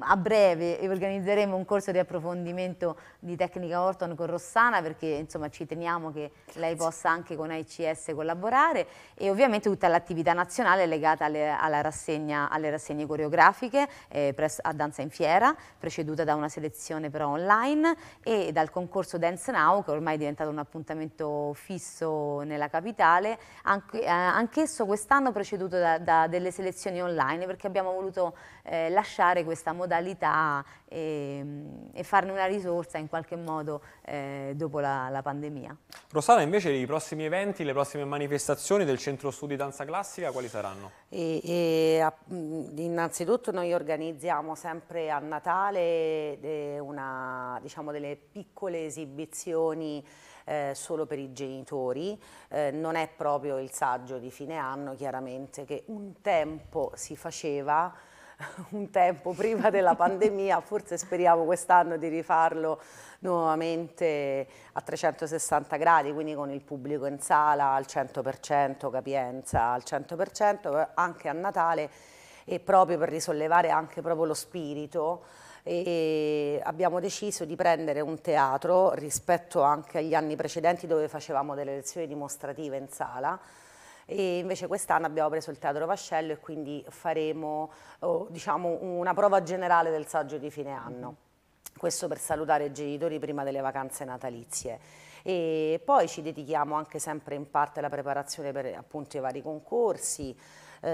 a breve organizzeremo un corso di approfondimento di tecnica Orton con Rossana perché insomma ci teniamo che lei possa anche con AICS collaborare e ovviamente tutta l'attività nazionale legata alle, alla rassegna, alle rassegne coreografiche eh, a Danza in Fiera, preceduta da una selezione però online e dal concorso Dance Now, che ormai è diventato un appuntamento fisso nella capitale, anche, eh, anch'esso quest'anno preceduto da, da, delle selezioni online, perché abbiamo voluto eh, lasciare questa modalità e, ehm, e, farne una risorsa in qualche modo eh, dopo la, la, pandemia. Rosana, invece i prossimi eventi, le prossime manifestazioni del Centro Studi Danza Classica, quali saranno? E, e, innanzitutto noi organizziamo sempre a Natale una, diciamo, delle piccole esibizioni eh, solo per i genitori, eh, non è proprio il saggio di fine anno chiaramente che un tempo si faceva *laughs* un tempo prima della pandemia, forse speriamo quest'anno di rifarlo nuovamente a 360 gradi, quindi con il pubblico in sala al 100%, capienza al 100%, eh, anche a Natale e proprio per risollevare anche proprio lo spirito e abbiamo deciso di prendere un teatro rispetto anche agli anni precedenti dove facevamo delle lezioni dimostrative in sala e invece quest'anno abbiamo preso il Teatro Vascello e quindi faremo oh, diciamo, una prova generale del saggio di fine anno. Questo per salutare i genitori prima delle vacanze natalizie e poi ci dedichiamo anche sempre in parte alla preparazione per appunto i vari concorsi eh,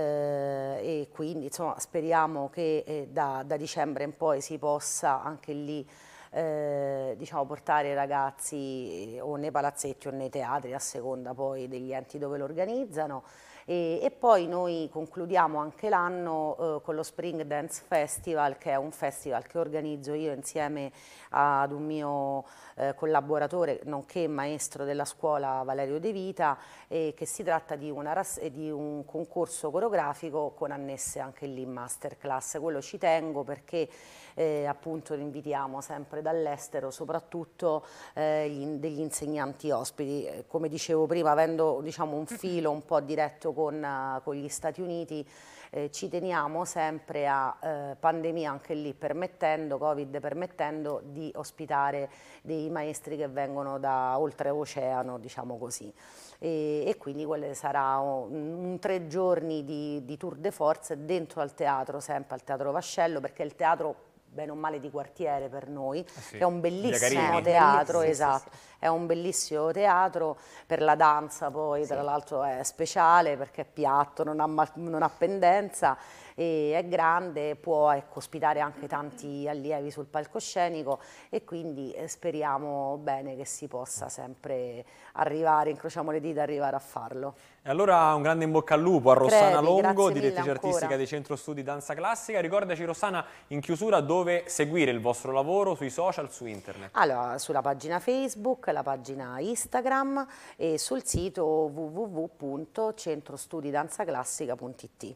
e quindi insomma speriamo che eh, da, da dicembre in poi si possa anche lì eh, diciamo, portare i ragazzi eh, o nei palazzetti o nei teatri a seconda poi degli enti dove lo organizzano. E, e, poi noi concludiamo anche l'anno eh, con lo Spring Dance Festival che è un festival che organizzo io insieme ad un mio eh, collaboratore nonché maestro della scuola Valerio De Vita eh, che si tratta di, una, eh, di, un concorso coreografico con annesse anche lì masterclass quello ci tengo perché eh, appunto invitiamo sempre dall'estero, soprattutto eh, gli, degli insegnanti ospiti. Eh, come dicevo prima, avendo diciamo, un filo un po' diretto con, con gli Stati Uniti, eh, ci teniamo sempre a eh, pandemia anche lì permettendo, Covid permettendo di ospitare dei maestri che vengono da oltreoceano, diciamo così. E, e quindi quelle sarà un, un tre giorni di, di tour de force dentro al teatro, sempre al Teatro Vascello, perché il teatro bene o male di quartiere per noi, ah, sì. che è un bellissimo teatro, bellissimo, esatto, sì, sì. è un bellissimo teatro per la danza poi, tra l'altro è speciale perché è piatto, non ha, non ha pendenza e è grande, può ecco, ospitare anche tanti allievi sul palcoscenico e quindi eh, speriamo bene che si possa sempre arrivare, incrociamo le dita, arrivare a farlo. E allora un grande in bocca al lupo a Rossana Crevi, Longo, direttrice artistica ancora. dei Centro Studi Danza Classica. Ricordaci Rossana in chiusura dove seguire il vostro lavoro sui social, su internet. Allora, sulla pagina Facebook, la pagina Instagram e sul sito www.centrostudidanzaclassica.it.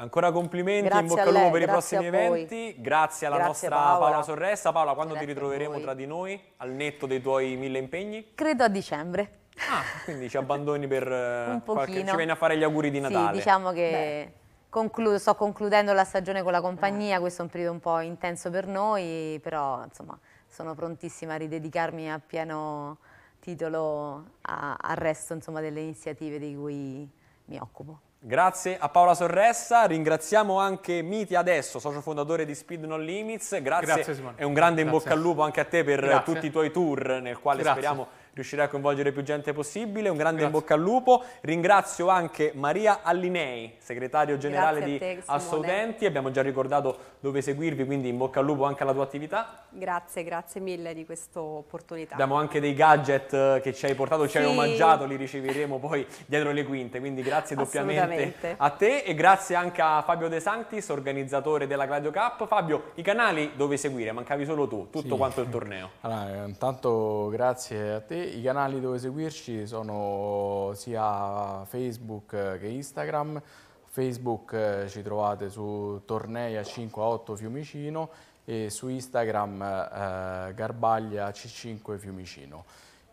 Ancora complimenti, grazie in bocca al lupo per i prossimi eventi. Grazie alla grazie nostra Paola. Paola Sorressa. Paola, quando grazie ti ritroveremo tra di noi, al netto dei tuoi mille impegni? Credo a dicembre. Ah, quindi ci abbandoni per *laughs* eh, un pochino. qualche... ci vieni a fare gli auguri di Natale. Sì, diciamo che conclu... sto concludendo la stagione con la compagnia, eh. questo è un periodo un po' intenso per noi, però insomma sono prontissima a ridedicarmi a pieno titolo al resto insomma, delle iniziative di cui mi occupo. Grazie a Paola Sorressa, ringraziamo anche Miti Adesso, socio fondatore di Speed Non Limits, grazie, grazie e un grande grazie. in bocca al lupo anche a te per grazie. tutti i tuoi tour nel quale speriamo riuscirà a coinvolgere più gente possibile. Un grande Grazie. in bocca al lupo. Ringrazio anche Maria Allinei, segretario generale te, di Simone. Abbiamo già ricordato dove seguirvi, quindi in bocca al lupo anche alla tua attività. Grazie, grazie mille di questa opportunità. Abbiamo anche dei gadget eh, che ci hai portato, sì. ci hai omaggiato, li riceveremo poi dietro le quinte, quindi grazie doppiamente a te e grazie anche a Fabio De Santis, organizzatore della Gladio Cup. Fabio, i canali dove seguire? Mancavi solo tu, tutto sì. quanto il torneo. *laughs* Allora, intanto grazie a te i canali dove seguirci sono sia Facebook che Instagram. Facebook eh, ci trovate su Torneia 5 a 8 Fiumicino e su Instagram eh, Garbaglia C5 Fiumicino.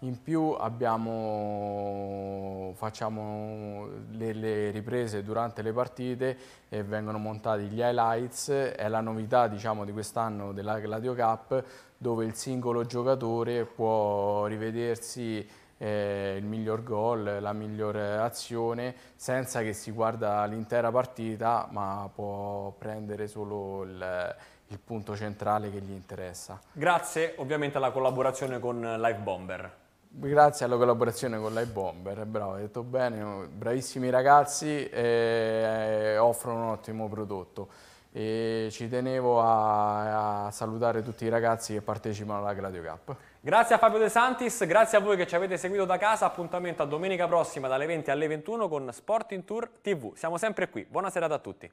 In più abbiamo, facciamo le, le, riprese durante le partite e vengono montati gli highlights, è la novità diciamo, di quest'anno della Gladio Cup dove il singolo giocatore può rivedersi eh, il miglior gol, la migliore azione senza che si guarda l'intera partita ma può prendere solo il il punto centrale che gli interessa. Grazie ovviamente alla collaborazione con Live Bomber. Grazie alla collaborazione con Live Bomber, bravo, hai detto bene, bravissimi ragazzi, eh, offrono un ottimo prodotto. E ci tenevo a, a, salutare tutti i ragazzi che partecipano alla Gladio Cup. Grazie a Fabio De Santis, grazie a voi che ci avete seguito da casa, appuntamento a domenica prossima dalle 20 alle 21 con Sporting Tour TV. Siamo sempre qui, buona serata a tutti.